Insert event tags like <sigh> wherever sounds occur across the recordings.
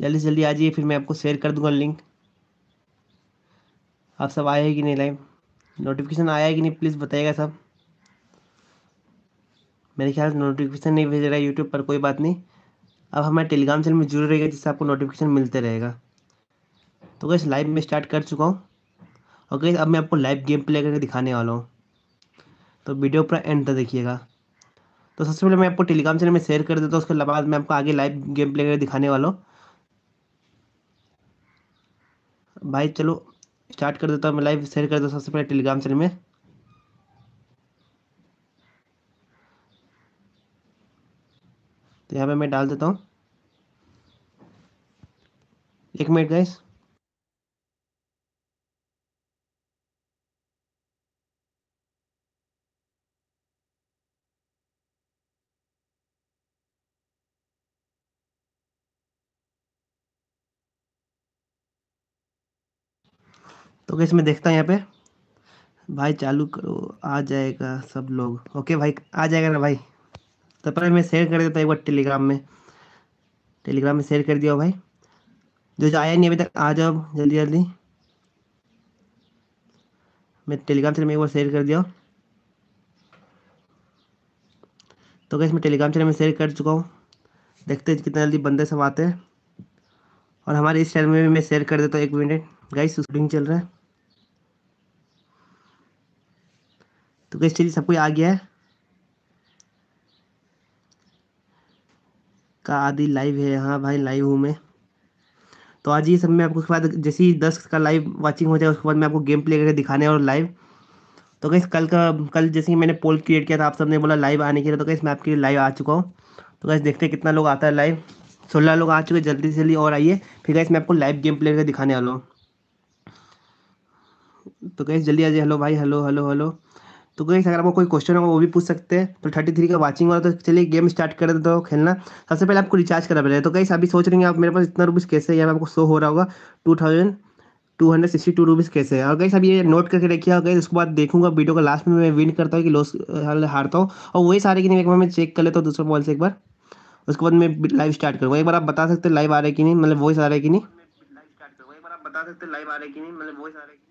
जल्दी से जल्दी आ जाइए फिर मैं आपको शेयर कर दूंगा लिंक आप सब आए हैं कि नहीं लाइव नोटिफिकेशन आया है कि नहीं प्लीज़ बताइएगा सब मेरे ख्याल से नोटिफिकेशन नहीं भेज रहा है यूट्यूब पर कोई बात नहीं अब हमारे टेलीग्राम चैनल में जुड़े रहेगा जिससे आपको नोटिफिकेशन मिलते रहेगा तो कैसे लाइव में स्टार्ट कर चुका हूँ और कैसे अब मैं आपको लाइव गेम प्ले करके दिखाने वाला हूँ तो वीडियो पूरा एंड तक देखिएगा तो सबसे पहले मैं आपको टेलीग्राम चैनल में शेयर कर देता हूँ उसके बाद मैं आपको आगे लाइव गेम प्ले करके दिखाने वाला हूँ भाई चलो स्टार्ट कर देता हूँ मैं लाइव शेयर कर देता हूँ सबसे पहले टेलीग्राम चैनल में तो यहाँ पे मैं डाल देता हूँ एक मिनट गाइस तो कैसे मैं देखता हूँ यहाँ पे भाई चालू करो आ जाएगा सब लोग ओके भाई आ जाएगा ना भाई तो पहले मैं शेयर कर देता एक बार टेलीग्राम में टेलीग्राम में शेयर कर दिया भाई जो जो आया नहीं अभी तक आ जाओ जल्दी जल्दी मैं टेलीग्राम चैनल में एक बार शेयर कर दिया तो कैसे मैं टेलीग्राम चैनल में शेयर कर चुका हूँ देखते हैं कितना जल्दी बंदे सब आते हैं और हमारे इस चैनल में भी मैं शेयर कर देता हूँ एक मिनट गाइस शूटिंग चल रहा है तो कैसे चलिए सबको आ गया है का आदि लाइव है हाँ भाई लाइव हूँ मैं तो आज ये सब मैं आपको उसके बाद जैसे ही दस का लाइव वाचिंग हो जाए उसके बाद मैं आपको गेम प्ले करके दिखाने और लाइव तो कैसे कल का कल जैसे ही मैंने पोल क्रिएट किया था आप सबने बोला लाइव आने के लिए तो कैसे मैं आपके लिए लाइव आ चुका हूँ तो कैसे देखते हैं कितना लोग आता है लाइव सोलह लोग आ चुके हैं जल्दी से जल्दी और आइए फिर कैसे मैं आपको लाइव गेम प्ले करके दिखाने वाला हूँ तो कैसे जल्दी आ जाए हेलो भाई हेलो हेलो हेलो तो गई अगर आपको कोई क्वेश्चन होगा वो भी पूछ सकते हैं तो थर्टी थ्री का वाचिंग वाला तो चलिए गेम स्टार्ट कर देता हूँ खेलना सबसे पहले आपको रिचार्ज करा पड़ेगा तो कहीं अभी सोच रहे हैं आप मेरे पास इतना रुपीज़ कैसे है आपको शो हो रहा होगा two thousand two hundred sixty two rupees कैसे है और कहीं सब ये नोट करके रखिए और गई उसके बाद देखूंगा वीडियो का लास्ट में मैं विन करता हूँ कि लॉस हारता हूँ और वही सारे की नहीं एक बार मैं चेक कर लेता हूँ दूसरे बॉल से एक बार उसके बाद मैं लाइव स्टार्ट करूँगा एक बार आप बता सकते हैं लाइव आ रहे कि नहीं मतलब वॉइस आ रहा है कि नहीं बता सकते लाइव आ रहा है कि नहीं मतलब वॉइस आ रहा है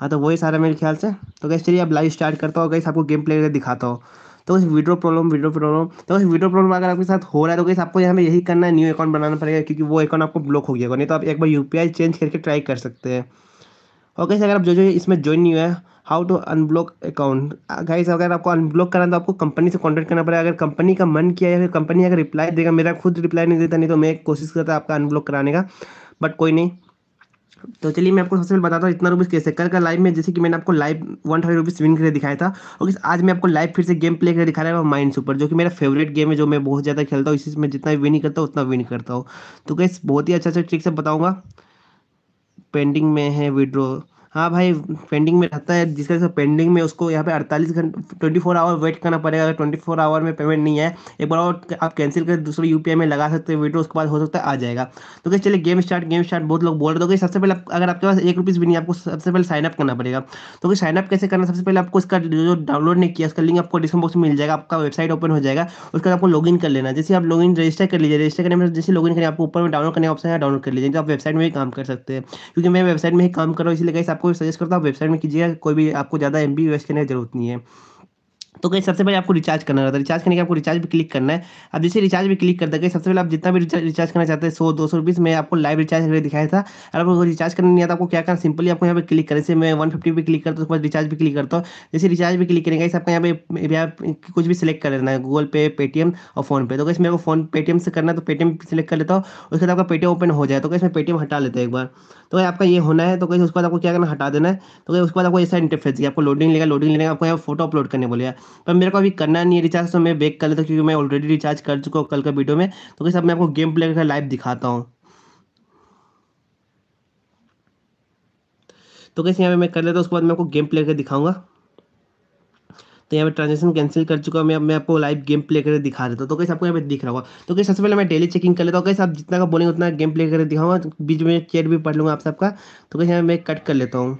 हाँ तो वही सारा मेरे ख्याल से तो कैसे चलिए अब लाइव स्टार्ट करता हूँ कैसे आपको गेम प्ले दिखाता हूँ तो उस वीडियो प्रॉब्लम वीडियो प्रॉब्लम तो उस वीडियो प्रॉब्लम अगर आपके साथ हो रहा है तो कैसे आपको यहाँ पे यही करना है न्यू अकाउंट बनाना पड़ेगा क्योंकि वो अकाउंट आपको ब्लॉक हो गया नहीं तो आप एक बार यू चेंज करके ट्राई कर सकते हैं और कैसे अगर आप जो जो इसमें ज्वाइन नहीं हुआ है how to unblock account guys अगर आपको अनब्लॉक करना तो आपको कंपनी से कॉन्टैक्ट करना पड़ेगा अगर कंपनी का मन किया या फिर कंपनी अगर रिप्लाई देगा मेरा खुद रिप्लाई नहीं देता नहीं तो मैं कोशिश करता आपका अनब्लॉक कराने का बट कोई नहीं तो चलिए मैं आपको सबसे पहले बताता हूँ इतना रुपीज़ कैसे कल का लाइव में जैसे कि मैंने आपको live one thirty rupees win करके दिखाया था और आज मैं आपको लाइव फिर से गेम प्ले करके दिखा रहा हूँ माइंड सुपर जो कि मेरा फेवरेट गेम है जो मैं बहुत ज़्यादा खेलता हूँ इसी में जितना विन करता हूँ उतना विन करता हूँ तो कैसे बहुत ही अच्छा अच्छा ट्रिक से बताऊँगा पेंडिंग में है विड्रो हाँ भाई पेंडिंग में रहता है जिसका जिसका पेंडिंग में उसको यहाँ पे अड़तालीस घंटे ट्वेंटी फोर आवर वेट करना पड़ेगा अगर ट्वेंटी फोर आवर में पेमेंट नहीं है एक बार और आप कैंसिल कर दूसरे यू में लगा सकते हैं वीडियो उसके बाद हो सकता है आ जाएगा तो चलिए गेम स्टार्ट गेम स्टार्ट बहुत लोग बोल रहे थे तो सबसे पहले अगर आपके पास एक रुपीज़ भी नहीं आपको सबसे पहले साइनअप करना पड़ेगा तो साइनअप कैसे करना सबसे पहले आपको इसका जो डाउनलोड नहीं किया उसका लिंक आपको डिस्क्रिप्शन बॉक्स में मिल जाएगा आपका वेबसाइट ओपन हो जाएगा उसका आपको इन कर लेना जैसे आप इन रजिस्टर कर लीजिए रजिस्टर करने में जैसे इन करें आपको ऊपर में डाउनलोड करने ऑप्शन है डाउनलोड कर लीजिए तो आप वेबसाइट में ही काम कर सकते हैं क्योंकि मैं वेबसाइट में ही काम कर रहा हूँ इसलिए कैसे आप आपको सजेस्ट करता हूँ वेबसाइट में कीजिएगा कोई भी आपको ज़्यादा एम बी वेस्ट करने की जरूरत नहीं है तो कहीं सबसे पहले आपको रिचार्ज करना रहता है रिचार्ज करने के आपको रिचार्ज भी क्लिक करना है अब जैसे रिचार्ज भी क्लिक करते देगा सबसे पहले आप जितना भी रिचार्ज करना चाहते हैं सौ दो सौ रुपीस में आपको लाइव रिचार्ज करके दिखाया था अगर आपको रिचार्ज करना नहीं आता आपको क्या करना सिंपली आपको यहाँ पे क्लिक करें जैसे मैं वन फिफ्टी भी क्लिक करता हूँ उसके रिचार्ज भी क्लिक करता हूँ जैसे रिचार्ज भी क्लिक करेंगे आपको यहाँ पे आप कुछ भी सिलेक्ट कर लेना है गूगल पे पेटीएम और फोन पे तो कैसे मेरे को फोन पेटीएम से करना है तो पेटीएम सिलेक्ट कर लेता हूँ उसके बाद आपका पेटीएम ओपन हो जाए तो कैसे मैं पेटीएम हटा लेता हूँ एक बार तो आपका ये होना है तो कैसे उसके बाद आपको क्या करना हटा देना है तो उसके बाद आपको ऐसा इंटरफेस आपको लोडिंग लेगा लोडिंग लेगा आपको यहाँ फोटो अपलोड करने बोले पर मेरे को अभी करना नहीं है रिचार्ज तो मैं बैक कर लेता हूँ क्योंकि मैं ऑलरेडी रिचार्ज कर चुका हूँ कल का वीडियो में तो कैसे मैं आपको गेम प्ले करके लाइव दिखाता हूँ तो कैसे यहाँ पे मैं कर लेता हूँ उसके बाद मैं आपको गेम प्ले करके दिखाऊंगा तो यहाँ पे ट्रांजेक्शन कैंसिल कर चुका हूँ मैं मैं आपको लाइव गेम प्ले करके दिखा देता हूँ तो कैसे आपको यहाँ पे दिख रहा होगा तो कैसे सबसे पहले मैं डेली चेकिंग कर लेता हूँ कैसे आप जितना का बोलेंगे उतना गेम प्ले करके दिखाऊंगा बीच में चेट भी पढ़ लूंगा आप सबका तो कैसे मैं कट कर लेता हूँ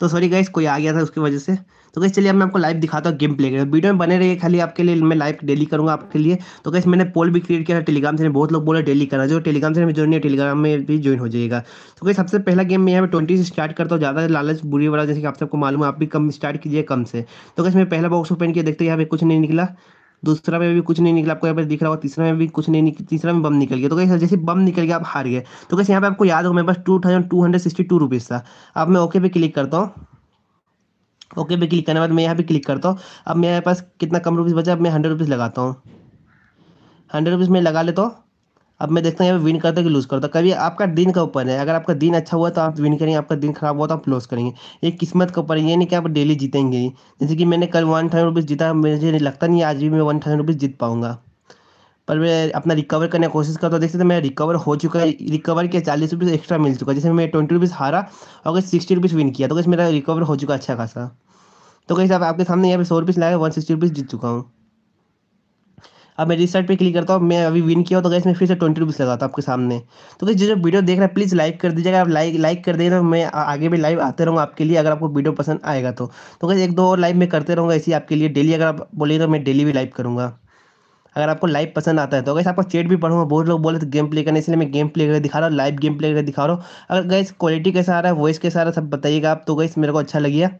तो सॉरी गाइस कोई आ गया था उसकी वजह से तो गाइस चलिए अब मैं आपको लाइव दिखाता हूँ गेम प्ले के वीडियो में बने रहिए खाली आपके लिए मैं लाइव डेली करूँगा आपके लिए तो गाइस मैंने पोल भी क्रिएट किया था टेलीग्राम से बहुत लोग बोले डेली करना जो टेलीग्राम से जो नहीं टेलीग्राम में भी ज्वाइन हो जाएगा तो गाइस सबसे पहला गेम मैं यहाँ पर ट्वेंटी से स्टार्ट करता हूँ ज़्यादा लालच बुरी वाला जैसे कि आप सबको मालूम है आप भी कम स्टार्ट कीजिए कम से तो गाइस मैं पहला बॉक्स ओपन किया देखते यहाँ पे कुछ नहीं निकला दूसरा में भी कुछ नहीं निकला आपको यहाँ पर दिख रहा होगा तीसरा में भी कुछ नहीं निकल तीसरा में बम निकल गया तो कैसे जैसे बम निकल गया आप हार गए तो कैसे यहाँ पे आपको याद होगा मेरे पास two thousand two hundred sixty two rupees था अब मैं ओके पे क्लिक करता हूँ ओके पे क्लिक करने बाद मैं यहाँ पे क्लिक करता हूँ अब मेरे पास कितना कम रुपीज़ बचा अब मैं हंड्रेड रुपीज़ लगाता हूँ हंड्रेड रुपीज़ में लगा लेता हूँ अब मैं देखता हूँ विन करता है कि लूज़ करता है कभी आपका दिन का ऊपर है अगर आपका दिन अच्छा हुआ तो आप विन करेंगे आपका दिन खराब हुआ तो आप लॉस करेंगे ये किस्मत का ऊपर है ये नहीं कि आप डेली जीतेंगे जैसे कि मैंने कल वन थाउजेंड रुपीज़ जीता मुझे लगता नहीं आज भी मैं वन थाउजेंड रुपीज़ जीत पाऊँगा पर मैं अपना रिकवर करने की कोशिश करता हूँ देख सकते तो मैं रिकवर हो चुका है रिकवर किया चालीस रुपीज़ एक्स्ट्रा मिल चुका है जैसे मैं ट्वेंटी रुपीज़ हारा और अगर सिक्सटी रुपीज़ विन किया तो कैसे मेरा रिकवर हो चुका अच्छा खासा तो कैसे आपके सामने यहाँ पे सौ रुपीज़ लाया वन सिक्सटी रुपीज़ जीत चुका हूँ अब मैं रिस्टार्ट पे क्लिक करता हूँ मैं अभी विन किया तो गैस मैं फिर से ट्वेंटी रुपीज़ लगाता हूँ आपके सामने तो गैस जो जो वीडियो देख रहा है प्लीज़ लाइक कर दीजिएगा आप लाइक लाइक कर देना मैं आगे भी लाइव आते रहूँगा आपके लिए अगर आपको वीडियो पसंद आएगा तो तो गैस एक दो और लाइव मैं करते रहूँगा इसी आपके लिए डेली अगर आप बोलिए तो मैं डेली भी लाइव करूँगा अगर आपको लाइव पसंद आता है तो गैस आपको चेट भी पढ़ूंगा बहुत लोग बोले तो गेम प्ले करने इसलिए मैं गेम प्ले कर दिखा रहा हूँ लाइव गेम प्ले करके दिखा रहा हूँ अगर गैस क्वालिटी कैसा आ रहा है वॉइस कैसा आ रहा है सब बताइएगा आप तो गैस मेरे को अच्छा लगेगा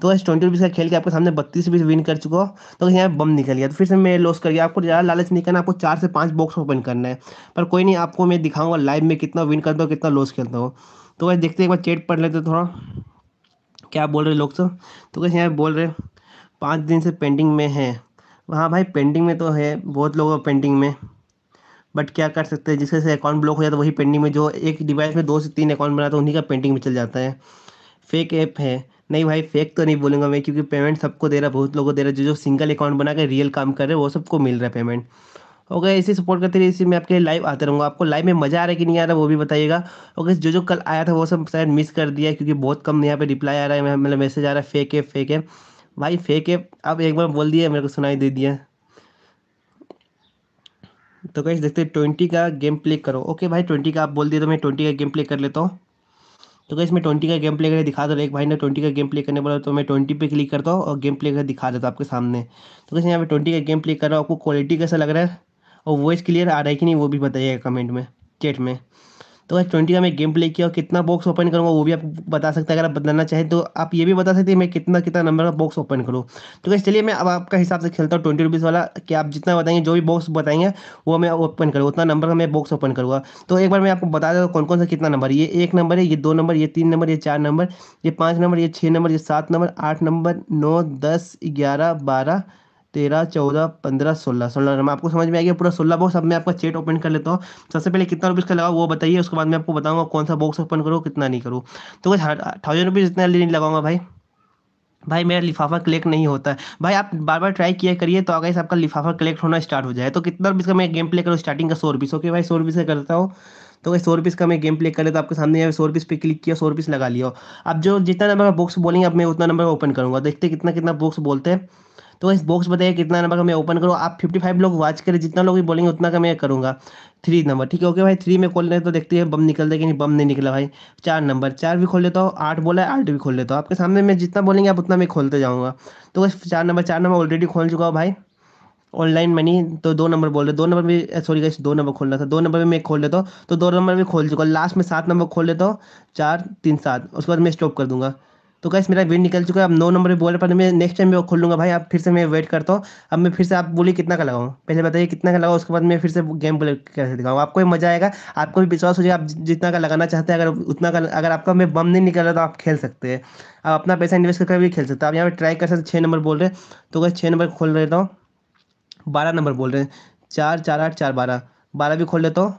तो वैसे ट्वेंटी रुपीज़ का खेल के आपके सामने बत्तीस रुपीज़ विन कर चुका तो कहीं यहाँ बम निकल गया तो फिर से मैं लॉस कर गया आपको ज़्यादा लालच नहीं करना आपको चार से पाँच बॉक्स ओपन करना है पर कोई नहीं आपको मैं दिखाऊंगा लाइव में कितना विन करता हूँ कितना लॉस खेलता हूँ तो वैसे देखते एक बार चेट पढ़ लेते थोड़ा क्या बोल रहे लोग सर तो कैसे तो यहाँ बोल रहे पाँच दिन से पेंटिंग में है हाँ भाई पेंटिंग में तो है बहुत लोग पेंटिंग में बट क्या कर सकते हैं जिससे अकाउंट ब्लॉक हो जाता तो है वही पेंटिंग में जो एक डिवाइस में दो से तीन अकाउंट बनाता है उन्हीं का पेंटिंग में चल जाता है फेक ऐप है नहीं भाई फेक तो नहीं बोलूंगा मैं क्योंकि पेमेंट सबको दे रहा है बहुत लोगों को दे रहा जो जो सिंगल अकाउंट बना के रियल काम कर रहे हैं वो सबको मिल रहा है पेमेंट ओके इसी सपोर्ट करते रहिए इसी मैं आपके लाइव आते रहूँगा आपको लाइव में मज़ा आ रहा है कि नहीं आ रहा वो भी बताइएगा ओके जो जो कल आया था वो सब शायद मिस कर दिया क्योंकि बहुत कम यहाँ पे रिप्लाई आ रहा है मतलब मैसेज आ रहा है फेक है फेक है भाई फेक है आप एक बार बोल दिया मेरे को सुनाई दे दिया तो कैसे देखते हैं ट्वेंटी का गेम प्ले करो ओके भाई ट्वेंटी का आप बोल दिए तो मैं ट्वेंटी का गेम प्ले कर लेता हूँ तो कैसे मैं ट्वेंटी का गेम प्ले करके दिखा रहा एक भाई ने ट्वेंटी का गेम प्ले करने बोला तो मैं ट्वेंटी पे क्लिक करता हूँ और गेम प्ले कर दिखा देता हूँ आपके सामने तो कैसे यहाँ पे ट्वेंटी का गेम प्ले कर रहा हूँ आपको क्वालिटी कैसा लग रहा है और वॉइस क्लियर आ रहा है कि नहीं वो भी बताइएगा कमेंट में चैट में तो आज ट्वेंटी का मैं गेम प्ले किया और कितना बॉक्स ओपन करूँगा वो भी आप बता सकते हैं अगर आप बताना चाहें तो आप ये भी बता सकते हैं मैं कितना कितना नंबर का बॉक्स ओपन करूँ तो कैसे चलिए मैं अब आपका हिसाब से खेलता हूँ ट्वेंटी रुपीज़ वाला कि आप जितना बताएंगे जो भी बॉक्स बताएंगे वो मैं ओपन करूँ उतना नंबर का मैं बॉक्स ओपन करूँगा तो एक बार मैं आपको बता देता हूँ कौन कौन सा कितना नंबर ये एक नंबर है ये दो नंबर ये तीन नंबर ये चार नंबर ये पाँच नंबर ये छः नंबर ये सात नंबर आठ नंबर नौ दस ग्यारह बारह तेरह चौदह पंद्रह सोलह सोलह नंबर आपको समझ में आ गया पूरा सोलह बॉक्स अब मैं आपका चेट ओपन कर लेता हूँ सबसे पहले कितना रुपीज़ का लगा वो बताइए उसके बाद मैं आपको बताऊँगा कौन सा बॉक्स ओपन करूँ कितना नहीं करूँ तो थाउजेंड रुपीज़ हाँ, इतना नहीं लगाऊंगा भाई भाई मेरा लिफाफा कलेक्ट नहीं होता है भाई आप बार बार ट्राई किया करिए तो अगर आपका लिफाफा कलेक्ट होना स्टार्ट हो जाए तो कितना रुपीज़ का मैं गेम प्ले करूँ स्टार्टिंग का सौ रुपीस ओके भाई सौ रुपीज़ का करता हूँ तो भाई सौ रुपीज़ का मैं गेम प्ले कर लेता तो आपके सामने यहाँ सौ रुपीस पे क्लिक किया सौ रुपीस लगा लिया अब जो जितना नंबर का बॉक्स बोलेंगे अब मैं उतना नंबर ओपन करूँगा देखते कितना कितना बॉक्स बोलते हैं तो इस बॉक्स बताइए कितना नंबर का मैं ओपन करूँ आप फिफ्टी फाइव लोग वॉच करें जितना लोग भी बोलेंगे उतना का मैं करूँगा थ्री नंबर ठीक है ओके भाई थ्री में खोल रहे तो देखते हैं बम निकल कि नहीं बम नहीं निकला भाई चार नंबर चार भी खोल लेता हूँ आठ बोला है आठ भी खोल लेता हूँ आपके सामने मैं जितना बोलेंगे आप उतना मैं खोलते जाऊँगा तो चार नंबर चार नंबर ऑलरेडी खोल चुका हूँ भाई ऑनलाइन मनी तो दो नंबर बोल रहे दो नंबर भी सॉरी गाइस दो नंबर खोलना था दो नंबर में मैं खोल लेता हूँ तो दो नंबर भी खोल चुका लास्ट में सात नंबर खोल लेता हूँ चार तीन सात उसके बाद मैं स्टॉप कर दूंगा तो गैस मेरा वेट निकल चुका है अब नौ नंबर बॉल पर मैं नेक्स्ट टाइम मैं खोल लूँगा भाई आप फिर से मैं वेट करता हूँ अब मैं फिर से आप बोलिए कितना का लगाऊँ पहले बताइए कितना का लगाऊँ उसके बाद मैं फिर से गेम बोले कैसे दिखाऊँ आपको भी मजा आएगा आपको भी विश्वास हो जाएगा आप जितना का लगाना चाहते हैं अगर उतना का अगर आपका मैं बम नहीं निकल रहा तो आप खेल सकते हैं आप अपना पैसा इन्वेस्ट करके भी खेल सकते हैं आप यहाँ पर ट्राई कर सकते छः नंबर बोल रहे तो गैस छः नंबर खोल लेता हूँ बारह नंबर बोल रहे हैं चार चार आठ चार बारह बारह भी खोल लेता हूँ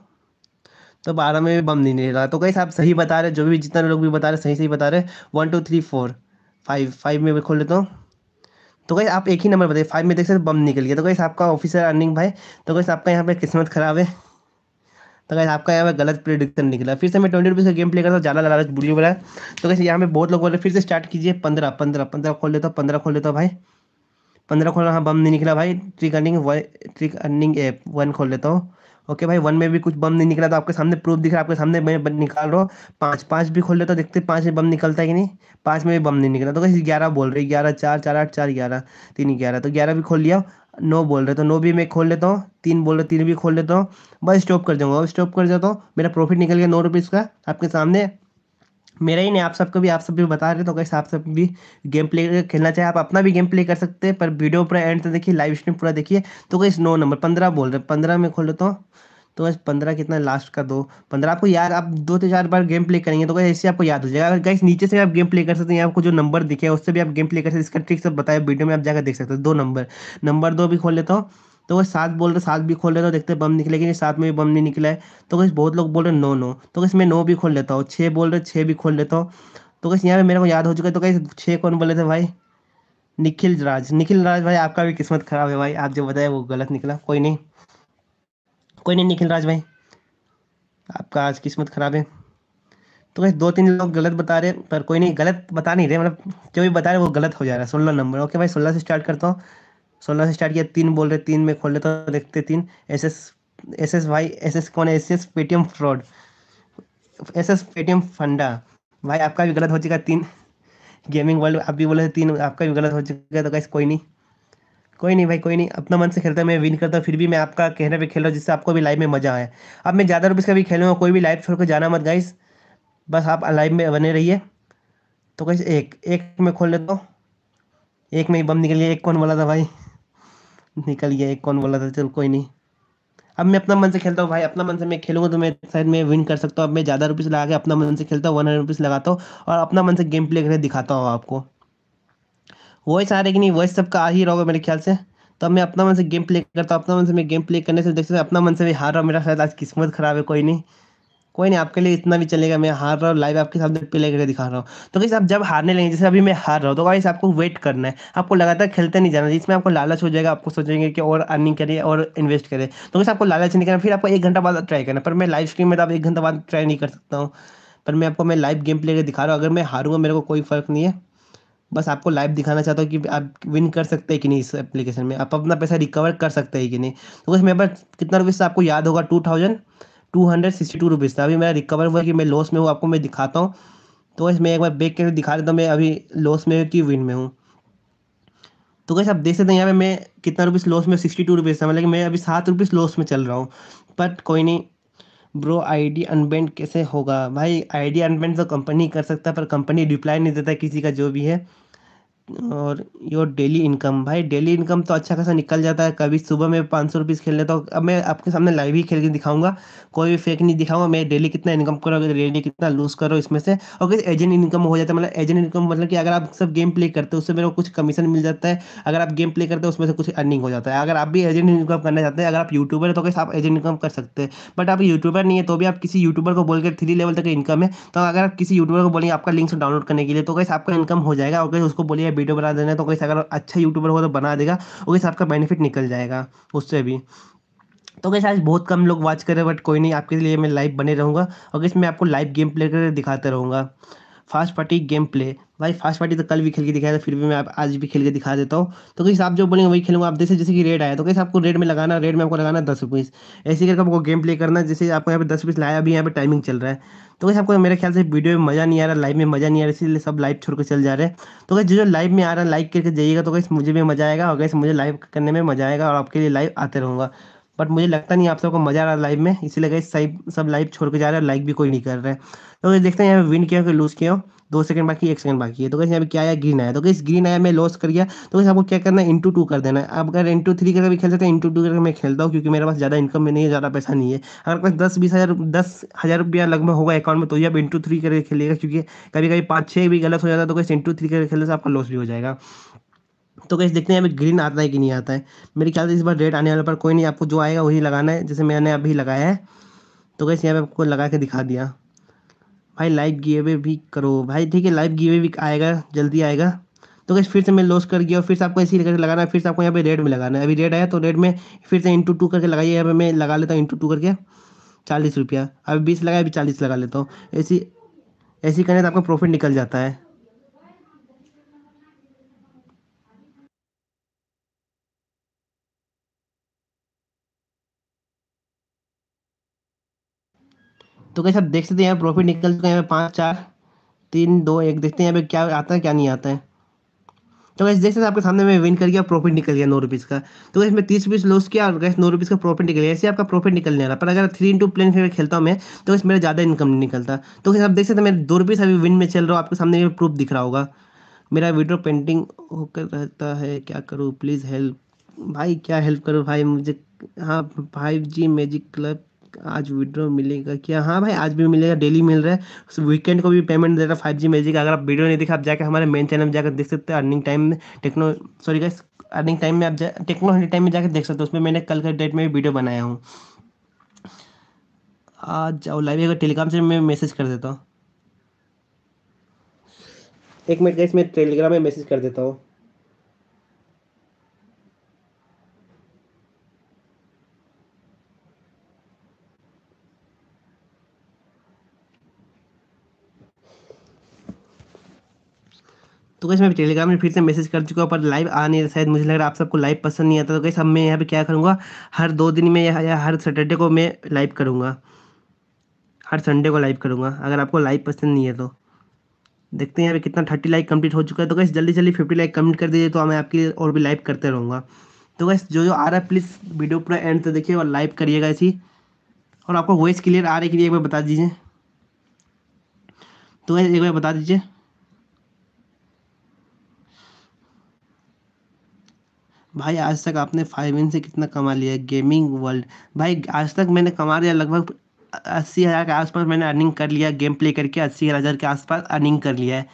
तो बारह में भी बम नहीं निकला तो कहीं आप सही बता रहे जो भी जितने लोग भी बता रहे सही सही बता रहे one two three four five five में भी खोल लेता हूँ तो कहीं आप एक ही नंबर बताइए फाइव में देख सकते बम निकल गया तो कहीं आपका ऑफिसर अर्निंग भाई तो कैसे आपका यहाँ पे किस्मत खराब है तो कैसे आपका यहाँ पे गलत प्रिडिक्शन निकला फिर से मैं ट्वेंटी रुपीज़ का गेम प्ले करता हूँ ज़्यादा लालच बुरी बोला तो कैसे यहाँ पे बहुत लोग बोल रहे फिर से स्टार्ट कीजिए पंद्रह पंद्रह पंद्रह खोल लेता हूँ पंद्रह खोल लेता हूँ भाई पंद्रह खोल रहा हाँ बम नहीं निकला भाई trick earning trick earning app one खोल लेता हूँ ओके भाई वन में भी कुछ बम नहीं निकला तो आपके सामने प्रूफ दिख रहा है आपके सामने मैं निकाल रहा हूँ पाँच पाँच भी खोल लेता देखते पाँच में बम निकलता है कि नहीं पाँच में भी बम नहीं निकला तो कैसे ग्यारह बोल रही ग्यारह चार चार आठ चार ग्यारह तीन ग्यारह तो ग्यारह भी खोल लिया नौ बोल रहे तो नौ भी मैं खोल लेता हूँ तीन बोल रहे तीन भी खोल लेता हूँ बस स्टॉप कर जाऊँगा स्टॉप कर जाता हूँ मेरा प्रॉफिट निकल गया नौ रुपीज़ का आपके सामने मेरा ही नहीं आप सबको भी आप सब भी बता रहे तो कैसे आप सब भी गेम प्ले खेलना चाहे आप अपना भी गेम प्ले कर सकते हैं पर वीडियो पूरा एंड तक देखिए लाइव स्ट्रीम पूरा देखिए तो कैस नौ नंबर पंद्रह बोल रहे पंद्रह में खोल लेता हूँ तो बस तो पंद्रह कितना लास्ट का दो पंद्रह आपको याद आप दो से चार बार गेम प्ले करेंगे तो कैसे ऐसे आपको याद हो जाएगा अगर कैसे नीचे से भी आप गेम प्ले कर सकते हैं आपको जो नंबर दिखे उससे भी आप गेम प्ले कर सकते हैं इसका ट्रिक सब बताया वीडियो में आप जाकर देख सकते हो दो नंबर नंबर दो भी खोल लेता हूँ तो वह सात बोल रहे सात भी खोल रहे तो देखते बम निकले नहीं सात में भी बम नहीं निकला है तो कैसे बहुत लोग बोल रहे नो नो तो कैसे मैं नो भी खोल लेता हूँ छः बोल रहे छः भी खोल लेता हूँ तो कैसे यहाँ पे मेरे को याद हो चुका है तो कैसे छः कौन बोले थे भाई निखिल राज निखिल राज भाई आपका भी किस्मत खराब है भाई आप जो बताए वो गलत निकला कोई नहीं कोई नहीं निखिल राज भाई आपका आज किस्मत खराब है तो कैसे दो तीन लोग गलत बता रहे पर कोई नहीं गलत बता नहीं रहे मतलब जो भी बता रहे वो गलत हो जा रहा है सोलह नंबर ओके भाई सोलह से स्टार्ट करता हूँ सोलह से स्टार्ट किया तीन बोल रहे तीन में खोल तो देखते तीन एस एस एस एस भाई एस एस कौन है S S Paytm fraud S S Paytm फंडा भाई आपका भी गलत हो चुका तीन गेमिंग वर्ल्ड आप भी बोले तीन आपका भी गलत हो चुका है तो कैसे कोई नहीं कोई नहीं भाई कोई नहीं अपना मन से खेलता मैं विन करता हूँ फिर भी मैं आपका कहने पे खेल रहा हूँ जिससे आपको भी लाइव में मजा आए अब मैं ज़्यादा रुपये का भी खेलूँगा कोई भी लाइव छोड़ कर जाना मत गाइस बस आप लाइव में बने रहिए तो कैसे एक एक में खोल लेता हूँ एक में ही बम निकल गया एक कौन बोला था भाई निकल गया एक कौन बोला था चल कोई नहीं अब मैं अपना मन से खेलता हूँ भाई अपना मन से मैं खेलूंगा तो मैं शायद मैं विन कर सकता हूँ अब मैं ज़्यादा रुपीस लगा के अपना मन से खेलता हूँ वन हंड्रेड रुपीज़ लगाता हूँ और अपना मन से गेम प्ले करके दिखाता हूँ आपको वही सारे कि नहीं वही सबका आ ही रहोगा मेरे ख्याल से तो मैं अपना मन से गेम प्ले करता हूँ अपना मन से मैं गेम प्ले करने से देख सकते अपना मन से भी हार रहा हूँ मेरा शायद आज किस्मत खराब है कोई नहीं कोई नहीं आपके लिए इतना भी चलेगा मैं हार रहा हूँ लाइव आपके सामने प्ले करके दिखा रहा हूँ तो कैसे आप जब हारने लगेंगे जैसे अभी मैं हार रहा हूँ तो गाइस आपको वेट करना है आपको लगातार खेलते नहीं जाना जिसमें आपको लालच हो जाएगा आपको सोचेंगे कि और अर्निंग करिए और इन्वेस्ट करें तो कैसे आपको लालच नहीं करना फिर आपको एक घंटा बाद ट्राई करना पर मैं लाइव स्ट्रीम में तो आप एक घंटा बाद ट्राई नहीं कर सकता हूँ पर मैं आपको मैं लाइव गेम प्ले दिखा रहा हूँ अगर मैं हारूंगा मेरे को कोई फर्क नहीं है बस आपको लाइव दिखाना चाहता हूँ कि आप विन कर सकते हैं कि नहीं इस एप्लीकेशन में आप अपना पैसा रिकवर कर सकते हैं कि नहीं तो कुछ मेरे पास कितना रुपये आपको याद होगा two thousand two hundred sixty two rupees था अभी मेरा रिकवर हुआ कि मैं लॉस में हूँ आपको मैं दिखाता हूँ तो मैं एक बार बेक करके दिखा देता हूँ मैं अभी लॉस में कि विन में हूँ तो कैसे आप देख सकते हैं यहाँ पे मैं कितना रुपीस लॉस में सिक्सटी टू रुपीज़ था मतलब मैं अभी सात रुपीज़ लॉस में चल रहा हूँ बट कोई नहीं ब्रो आईडी अनबेंड कैसे होगा भाई आईडी अनबेंड तो कंपनी कर सकता है पर कंपनी रिप्लाई नहीं देता किसी का जो भी है और योर डेली इनकम भाई डेली इनकम तो अच्छा खासा निकल जाता है कभी सुबह में पाँच सौ रुपीज़ खेल लेता हूँ अब मैं आपके सामने लाइव ही खेल के दिखाऊंगा कोई भी फेक नहीं दिखाऊंगा मैं डेली कितना इनकम करो डेली कितना लूज करो इसमें से और किस एजेंट इनकम हो जाता है मतलब एजेंट इनकम मतलब कि अगर आप सब गेम प्ले करते हो उससे मेरे को कुछ कमीशन मिल जाता है अगर आप गेम प्ले करते हो उसमें से कुछ अर्निंग हो जाता है अगर आप भी एजेंट इनकम करना चाहते हैं अगर आप यूट्यूबर है तो कैसे आप एजेंट इनकम कर सकते हैं बट आप यूट्यूबर नहीं है तो भी आप किसी यूट्यूबर को बोलकर थ्री लेवल तक इनकम है तो अगर आप किसी यूट्यूबर को बोलिए आपका लिंक डाउनलोड करने के लिए तो कैसे आपका इनकम हो जाएगा और कैसे उसको बोलिए वीडियो बना देना तो कैसे अगर अच्छा यूट्यूबर हो तो बना देगा और कैसे आपका बेनिफिट निकल जाएगा उससे भी तो कैसे आज बहुत कम लोग वॉच करें बट कोई नहीं आपके लिए मैं लाइव बने रहूँगा और कैसे मैं आपको लाइव गेम प्ले कर दिखाता रहूँगा फास्ट पार्टी गेम प्ले भाई फास्ट पार्टी तो कल भी खेल के दिखाया था फिर भी मैं आप आज भी खेल के दिखा देता हूँ तो कैसे आप जो बोलेंगे वही खेलूंगा आप जैसे जैसे कि रेड आया तो कैसे आपको रेड में लगाना रेड में आपको लगाना दस रुपीस ऐसे करके आपको गेम प्ले करना जैसे आपको यहाँ पे दस पीस लाया अभी यहाँ पे टाइमिंग चल रहा है तो कैसे आपको मेरे ख्याल से वीडियो में मज़ा नहीं आ रहा लाइव में मज़ा नहीं आ रहा इसीलिए सब लाइव छोड़ कर चल जा रहे हैं तो कैसे जो लाइव में आ रहा है लाइक करके जाइएगा तो कैसे मुझे भी मज़ा आएगा और कैसे मुझे लाइव करने में मज़ा आएगा और आपके लिए लाइव आते रहूँगा बट मुझे लगता नहीं आप सबको मज़ा आ रहा है लाइव में इसीलिए कैसे सब लाइव छोड़ के जा रहे हैं लाइक भी कोई नहीं कर रहे हैं तो कैसे देखते हैं यहाँ पे विन किया कि लूज किया दो सेकंड बाकी एक सेकंड बाकी है तो कैसे यहाँ पे क्या आया ग्रीन आया तो कैसे ग्रीन आया मैं लॉस कर गया तो कैसे आपको क्या करना है इंटू टू कर देना है आप अगर इंटू थ्री करके भी खेल सकते हैं इंटू टू करके मैं खेलता हूँ क्योंकि मेरे पास ज़्यादा इनकम में नहीं है ज़्यादा पैसा नहीं है अगर पास दस बीस हज़ार दस हज़ार रुपया लगभग होगा अकाउंट में तो ये आप इंटू थ्री करके खेलिएगा क्योंकि कभी कभी पाँच छः भी गलत हो जाता है तो कैसे इंटू थ्री करके खेलने से आपका लॉस भी हो जाएगा तो कैसे देखते हैं अभी ग्रीन आता है कि नहीं आता है मेरे ख्याल से इस बार रेट आने वाले पर कोई नहीं आपको जो आएगा वही लगाना है जैसे मैंने अभी लगाया है तो कैसे यहाँ पे आपको लगा के दिखा दिया भाई लाइव गिवे भी करो भाई ठीक है लाइव गिवे भी आएगा जल्दी आएगा तो कैसे फिर से मैं लॉस कर गया और फिर से आपको ऐसी करके लगाना है फिर से आपको यहाँ पे रेड में लगाना है अभी रेड आया तो रेड में फिर से इंटू टू करके लगाइए यहाँ पे मैं लगा लेता हूँ इंटू टू करके चालीस रुपया अभी बीस लगाया अभी चालीस लगा लेता हूँ ऐसी ऐसी करने से आपका प्रॉफिट निकल जाता है तो कैसे देख सकते हैं प्रॉफिट निकल चुका है पाँच चार तीन दो एक देखते हैं यहाँ क्या आता है क्या नहीं आता है तो गैस देख सकते हैं आपके सामने में विन कर गया प्रॉफिट निकल गया नौ रुपीज़ का तो गैस मैं तीस रुपीज़ लॉस किया और गैस नौ रुपीज़ का प्रॉफिट निकल गया ऐसे आपका प्रॉफिट निकलने वाला पर अगर थ्री इंटू प्लेन खेल खेलता हूँ मैं तो गैस मेरा ज़्यादा इनकम नहीं निकलता तो गैस आप देख सकते हैं मेरे दो रुपीज़ अभी विन में चल रहा हूँ आपके सामने में प्रूफ दिख रहा होगा मेरा वीडियो पेंटिंग होकर रहता है क्या करूँ प्लीज़ हेल्प भाई क्या हेल्प करो भाई मुझे हाँ फाइव जी मैजिक क्लब आज वीडियो मिलेगा क्या हाँ भाई आज भी मिलेगा डेली मिल रहा है वीकेंड को भी पेमेंट दे रहा है फाइव जी मैजिक अगर आप वीडियो नहीं देखा आप जाकर हमारे मेन चैनल में जाकर देख सकते हैं अर्निंग टाइम में techno sorry guys earning time में आप टेक्नो हंड्रेड टाइम में जाकर देख सकते हो उसमें मैंने कल के डेट में भी वीडियो बनाया हूँ आज जाओ लाइव अगर टेलीग्राम से मैं मैसेज कर देता हूँ एक मिनट गाइस मैं टेलीग्राम में मैसेज कर देता हूँ तो कैसे मैं टेलीग्राम में फिर से मैसेज कर चुका हूँ पर लाइव आ नहीं रहा शायद मुझे लग रहा है आप सबको लाइव पसंद नहीं आता तो कैसे अब मैं यहाँ पे क्या करूँगा हर दो दिन में या, या हर सैटरडे को मैं लाइव करूँगा हर संडे को लाइव करूँगा अगर आपको लाइव पसंद नहीं है तो देखते हैं यहाँ पे कितना थर्टी लाइक कंप्लीट हो चुका है तो कैसे जल्दी जल्दी फिफ्टी लाइक कम्प्लीट कर दीजिए तो मैं आपके लिए और भी लाइव करते रहूँगा तो कैसे जो जो आ रहा है प्लीज़ वीडियो पूरा एंड तो देखिए और लाइव करिएगा इसी और आपको वॉइस क्लियर आ रही है कि एक बार बता दीजिए तो एक बार बता दीजिए भाई आज तक आपने फाइव इन से कितना कमा लिया है गेमिंग वर्ल्ड भाई आज तक मैंने कमा लिया लगभग अस्सी हज़ार के आसपास मैंने अर्निंग कर लिया गेम प्ले करके अस्सी हज़ार के आसपास अर्निंग कर लिया है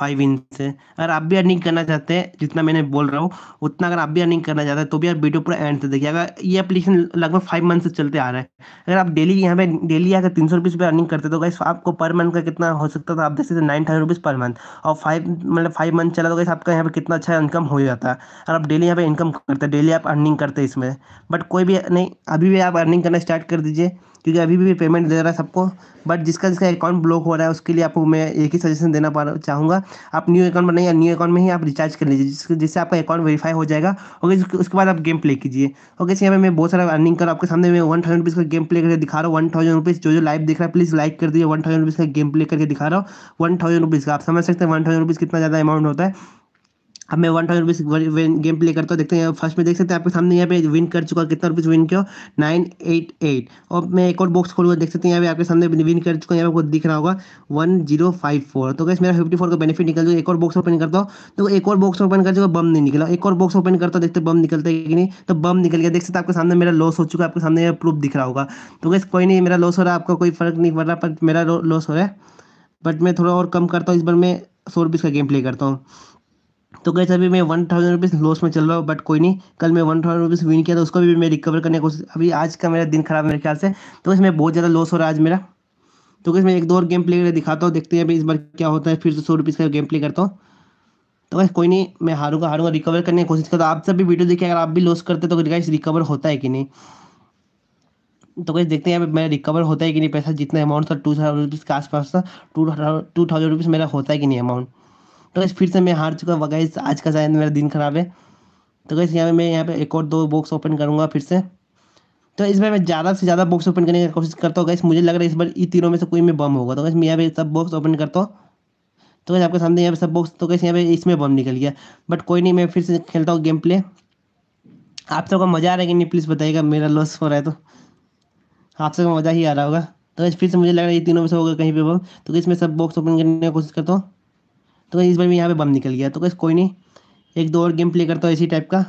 फाइव इंच से अगर आप भी अर्निंग करना चाहते हैं जितना मैंने बोल रहा हूँ उतना अगर आप भी अर्निंग करना चाहते हैं तो भी आप वीडियो पूरा एंड से देखिए अगर ये एप्लीकेशन लगभग फाइव मंथ से चलते आ रहा है अगर आप डेली यहाँ पे डेली अगर तीन सौ रुपीज़ पर अर्निंग करते तो गाइस आपको पर मंथ का कितना हो सकता था आप देख सकते nine thousand rupees per month और फाइव मतलब फाइव मंथ चला तो गाइस आपका यहाँ पर कितना अच्छा इनकम हो जाता है अगर आप डेली यहाँ पर इनकम करते हैं डेली आप अर्निंग करते हैं इसमें बट कोई भी नहीं अभी भी आप अर्निंग करना स्टार्ट कर दीजिए क्योंकि अभी भी पेमेंट दे रहा है सबको बट जिसका जिसका अकाउंट ब्लॉक हो रहा है उसके लिए आपको मैं एक ही सजेशन देना पा चाहूँगा आप न्यू अकाउंट बनाइए या न्यू अकाउंट में ही आप रिचार्ज कर लीजिए जिससे आपका अकाउंट वेरीफाई हो जाएगा ओके उसके बाद आप गेम प्ले कीजिए ओके सी मैं बहुत सारा अर्निंग कर आपके सामने मैं वन थाउजेंड रुपीज़ का गेम प्ले करके दिखा रहा हूँ वन थाउजेंड रुपीज़ जो जो लाइव दिख रहा है प्लीज़ लाइक कर दीजिए वन थाउजेंड रुपीज़ का गेम प्ले करके दिखा रहा हूँ वन थाउजेंड रुपीज़ का आप समझ सकते हैं वन थाउजेंड रुपीज़ कितना ज़्यादा अमाउंट होता है अब मैं one thousand rupees game play करता हूँ देखते हैं फर्स्ट में देख सकते हैं आपके सामने यहाँ पे विन कर चुका कितना रुपीज विन किया नाइन एट एट और मैं एक और बॉक्स खोलूँगा देख सकते हैं यहाँ पे आपके सामने विन कर चुका यहाँ पे कुछ दिख रहा होगा वन जीरो फाइव फोर तो कैसे मेरा फिफ्टी फोर का बेनिफिट निकल जाएगा एक और बॉक्स ओपन करता हूँ तो एक और बॉक्स ओपन कर चुका बम नहीं निकला एक और बॉक्स ओपन करता देखते बम निकलता है कि नहीं तो बम निकल गया देख सकते आपके सामने मेरा लॉस हो चुका आपके सामने प्रूफ दिख रहा होगा तो कैसे कोई नहीं मेरा लॉस हो रहा है आपका कोई फर्क नहीं पड़ रहा पर मेरा लॉस हो रहा है बट मैं थोड़ा और कम करता हूँ इस बार मैं सौ रुपीज़ का गेम प्ले करता हूँ तो गए अभी मैं वन थाउजेंड रुपीज़ लॉस में चल रहा हूँ बट कोई नहीं कल मैं वन थाउजेंड रुपीज़ विन किया था तो उसको भी मैं रिकवर करने की कोशिश अभी आज का मेरा दिन खराब मेरे ख्याल से तो इसमें बहुत ज़्यादा लॉस हो रहा है आज मेरा तो मैं एक दो और गेम प्ले करके दिखाता हूँ देखते हैं अभी इस बार क्या होता है फिर से सौ रुपीज़ का गेम प्ले करता हूँ तो गाइस कोई नहीं मैं हारूंगा हारूंगा रिकवर करने की कोशिश करता हूँ आप सब भी वीडियो देखिए अगर आप भी लॉस करते तो गाइस रिकवर होता है कि नहीं तो कैसे देखते हैं मेरा रिकवर होता है कि नहीं पैसा जितना अमाउंट था टू थाउजेंड रुपीज़ के आसपास था टू टू थाउजेंड रुपीज़ मेरा होता है कि नहीं अमाउंट तो गैस फिर से मैं हार चुका हुआ गैस आज का शायद मेरा दिन खराब है तो गैस यहाँ पे मैं यहाँ पे एक और दो बॉक्स ओपन करूँगा फिर से तो इस बार मैं ज़्यादा से ज़्यादा बॉक्स ओपन करने की कोशिश करता हूँ गैस मुझे लग रहा है इस बार ई तीनों में से कोई में बम होगा तो गैस मैं यहाँ पे सब बॉक्स ओपन करता हूँ तो गैस आपके सामने यहाँ पे सब बॉक्स तो गैस यहाँ पे इसमें बम निकल गया बट कोई नहीं मैं फिर से खेलता हूँ गेम प्ले आप सबको मज़ा आ रहा है कि नहीं प्लीज़ बताइएगा मेरा लॉस हो रहा है तो आप सबको मज़ा ही आ रहा होगा तो गैस फिर से मुझे लग रहा है ये तीनों में से होगा कहीं पे बम तो इसमें सब बॉक्स ओपन करने की कोशिश करता हूँ तो इस बार भी यहाँ पे बम निकल गया तो कैसे कोई नहीं एक दो और गेम प्ले करता हूँ इसी टाइप का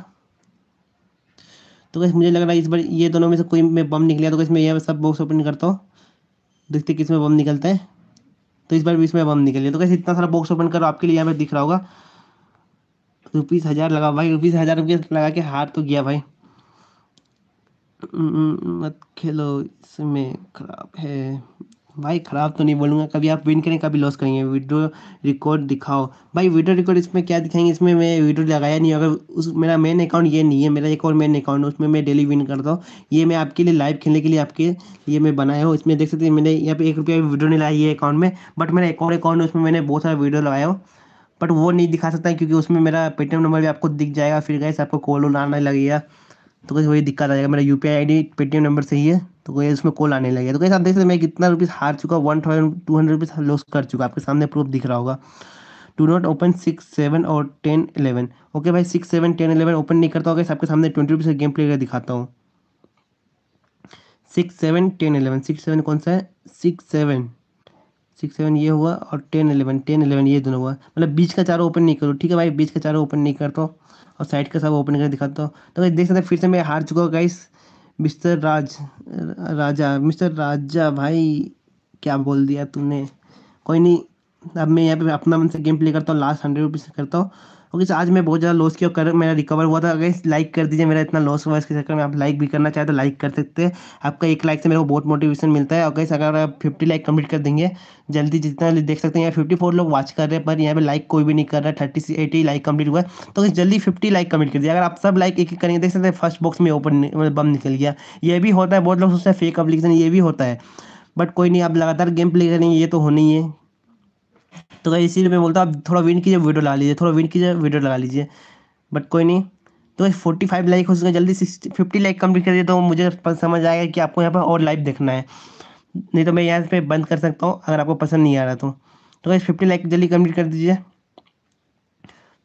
तो कैसे मुझे लग रहा है इस बार ये दोनों में से कोई में बम निकल गया तो कैसे मैं यहाँ सब बॉक्स ओपन करता हूँ देखते किस में बम निकलता है तो इस बार भी इसमें बम निकल गया तो कैसे इतना सारा बॉक्स ओपन करो आपके लिए यहाँ पे दिख रहा होगा रुपीस हज़ार लगा भाई रुपीस हज़ार रुपये लगा के हार तो गया भाई हम्म, मत खेलो इसमें खराब है भाई ख़राब तो नहीं बोलूँगा कभी आप विन करें कभी लॉस करेंगे वीडियो रिकॉर्ड दिखाओ भाई वीडियो रिकॉर्ड इसमें क्या दिखाएंगे इसमें मैं वीडियो लगाया नहीं अगर उस मेरा मेन अकाउंट ये नहीं है मेरा एक और मेन अकाउंट है उसमें मैं डेली विन करता हूँ ये मैं आपके लिए लाइव खेलने के लिए आपके लिए मैं बनाया हूँ इसमें देख सकते हैं मैंने यहाँ पे एक रुपया वीडियो नहीं लाया ये अकाउंट में बट मेरा एक और अकाउंट है उसमें मैंने बहुत सारा वीडियो लगाया हो बट वो नहीं दिखा सकता क्योंकि उसमें मेरा पेटीएम नंबर भी आपको दिख जाएगा फिर गए आपको कॉल उलाना लगेगा तो कैसे वही दिक्कत आ जाएगा मेरा U P I D Paytm number से ही है तो कोई उसमें कॉल आने लगे तो कैसे आप देख सकते मैं कितना रुपीज़ हार चुका one thousand two hundred rupees loss कर चुका आपके सामने प्रूफ दिख रहा होगा two not open six seven और टेन इलेवन ओके भाई six seven ten eleven open नहीं करता होगा आपके सामने ट्वेंटी रुपीज़ का गेम प्ले कर दिखाता हूँ six seven ten eleven six seven कौन सा है सिक्स सेवन सिक्स सेवन ये हुआ और टेन इलेवन टेन इलेवन ये दोनों हुआ मतलब बीच का चारों ओपन नहीं करो ठीक है भाई बीच का चारों ओपन नहीं करता और साइड का सब ओपन करके दिखाता हूँ तो गाइस देख सकते हैं फिर से मैं हार चुका हूँ guys mister Raj Raja mister Raja भाई क्या बोल दिया तूने कोई नहीं अब मैं यहाँ पे अपना मन से गेम प्ले करता हूँ लास्ट हंड्रेड रुपीज़ करता हूँ ओके सर आज मैं बहुत ज़्यादा लॉस किया कर मेरा रिकवर हुआ था अगर लाइक कर दीजिए मेरा इतना लॉस हुआ इसके चक्कर में आप लाइक भी करना चाहे तो लाइक कर सकते हैं आपका एक लाइक से मेरे को बहुत मोटिवेशन मिलता है अगर अगर आप फिफ्टी लाइक कम्प्लीट कर देंगे जल्दी जितना देख सकते हैं यहाँ फिफ्टी फोर लोग वॉच कर रहे हैं पर यहाँ पे लाइक कोई भी नहीं कर रहा है थर्टी से एटी लाइक कम्प्लीट हुआ है तो जल्दी फिफ्टी लाइक कम्प्लीट कर दिया अगर आप सब लाइक एक एक करेंगे देख सकते हैं फर्स्ट बॉक्स में ओपन बम मतलब निकल गया ये भी होता है बहुत लोग सोचते हैं फेक अप्लीकेशन ये भी होता है बट कोई नहीं आप लगातार गेम प्ले करेंगे ये तो होनी है तो कहीं इसीलिए मैं बोलता आप थोड़ा विन कीजिए वीडियो लगा लीजिए थोड़ा विन कीजिए वीडियो लगा लीजिए बट कोई नहीं तो फोर्टी फाइव लाइक हो सकता जल्दी सिक्स फिफ्टी लाइक कंप्लीट दिए तो मुझे समझ आएगा कि आपको यहाँ पर और लाइव देखना है नहीं तो मैं यहाँ पे बंद कर सकता हूँ अगर आपको पसंद नहीं आ रहा तो तो गाइस फिफ्टी लाइक जल्दी कंप्लीट कर दीजिए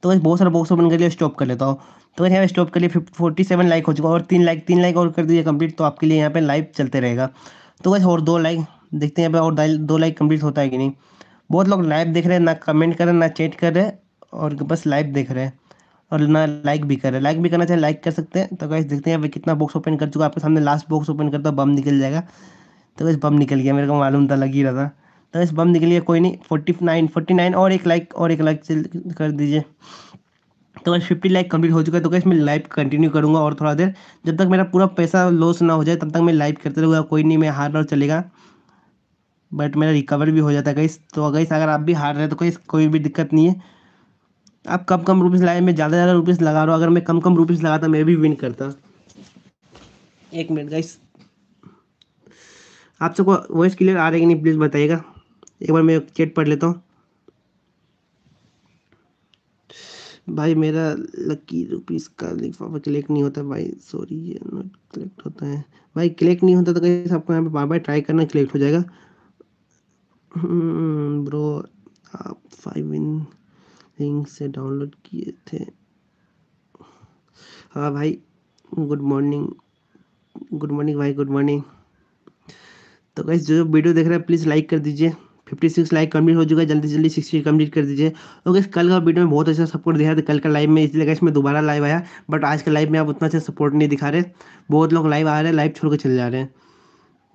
तो गाइस बहुत सारा बॉक्स ओपन कर लिया स्टॉप कर लेता हूँ तो गाइस यहाँ स्टॉप कर लिए फोर्टी सेवन लाइक हो चुका और तीन लाइक तीन लाइक और कर दीजिए कंप्लीट तो आपके लिए यहाँ पर लाइव चलते रहेगा तो गाइस और दो लाइक देखते हैं यहाँ पर और दो लाइक कंप्लीट होता है कि नहीं बहुत लोग लाइव देख रहे हैं ना कमेंट कर रहे ना चैट कर रहे और बस लाइव देख रहे हैं और ना लाइक भी कर रहे लाइक भी करना चाहिए लाइक कर सकते हैं तो गाइस देखते हैं अभी कितना बॉक्स ओपन कर चुका आपके सामने लास्ट बॉक्स ओपन करता बम निकल जाएगा तो गैस बम निकल गया मेरे को मालूम था लग ही रहा था तो गैस बम निकल गया कोई नहीं फोर्टी नाइन फोर्टी नाइन और एक लाइक और एक लाइक कर दीजिए तो बस फिफ्टी लाइक कंप्लीट हो चुका है तो कैसे मैं लाइव कंटिन्यू करूँगा और थोड़ा देर जब तक मेरा पूरा पैसा लॉस ना हो जाए तब तक मैं लाइव करते रहूँगा कोई नहीं मैं हार और चलेगा बट मेरा रिकवर भी हो जाता है गईस तो गईस अगर आप भी हार रहे तो कोई कोई भी दिक्कत नहीं है आप कम कम रुपीज़ लगाए मैं ज़्यादा ज़्यादा रुपीज़ लगा रहा हूँ अगर मैं कम कम रुपीज़ लगाता मैं भी विन करता एक मिनट गाइस आप सबको वॉइस क्लियर आ रही है नहीं प्लीज़ बताइएगा एक बार मैं चेट पढ़ लेता हूँ भाई मेरा लकी रुपीस का लिफाफा क्लिक नहीं होता भाई सॉरी ये नोट क्लिक होता है भाई क्लिक नहीं होता तो कहीं आपको यहाँ पे बार बार ट्राई करना क्लिक हो जाएगा हम्म, ब्रो आप फाइव इन लिंक से डाउनलोड किए थे हाँ भाई गुड मॉर्निंग गुड मॉर्निंग भाई गुड मॉर्निंग तो गाइस जो वीडियो देख रहे हैं प्लीज़ लाइक कर दीजिए 56 लाइक कंप्लीट हो चुका है जल्दी जल्दी 60 कंप्लीट कर दीजिए और गैस कल का वीडियो में बहुत अच्छा सपोर्ट दिया था कल का लाइव में इसलिए गैस मैं दोबारा लाइव आया बट आज के लाइव में आप उतना अच्छा सपोर्ट नहीं दिखा रहे बहुत लोग लाइव आ रहे हैं लाइव छोड़ कर चले जा रहे हैं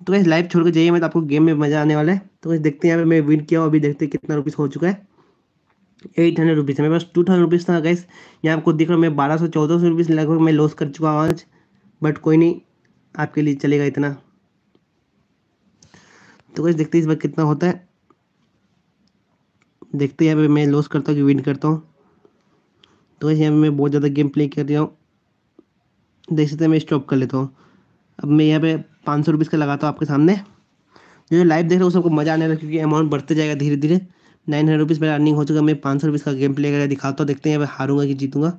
तो कैसे लाइव छोड़ के जाइए मैं मतलब तो आपको गेम में मजा आने वाला है तो कैसे देखते हैं यहाँ पे मैं विन किया हूँ अभी देखते हैं कितना रुपीज़ हो चुका है एट हंड्रेड रुपीज़ है मेरे पास टू थाउजेंड रुपीज़ था गैस यहाँ आपको दिख रहा हूँ मैं बारह सौ चौदह सौ रुपीज़ लगभग मैं लॉस कर चुका हूँ आज बट कोई नहीं आपके लिए चलेगा इतना तो कैसे देखते इस बार कितना होता है देखते हैं यहाँ पे मैं लॉस करता हूँ कि विन करता हूँ तो कैसे यहाँ पर मैं बहुत ज़्यादा गेम प्ले कर रहा हूँ देख सकते हैं मैं स्टॉप कर लेता हूँ अब मैं यहाँ पे पाँच सौ रुपीज़ का लगाता हूँ आपके सामने जो लाइव देख रहे हो सबको मज़ा आने लगा क्योंकि अमाउंट बढ़ते जाएगा धीरे धीरे नाइन हंड्रेड रुपीज़ मेरा अर्निंग हो चुका मैं पाँच सौ रुपीज़ का गेम प्ले करके दिखाता हूँ देखते हैं मैं हारूंगा कि जीतूंगा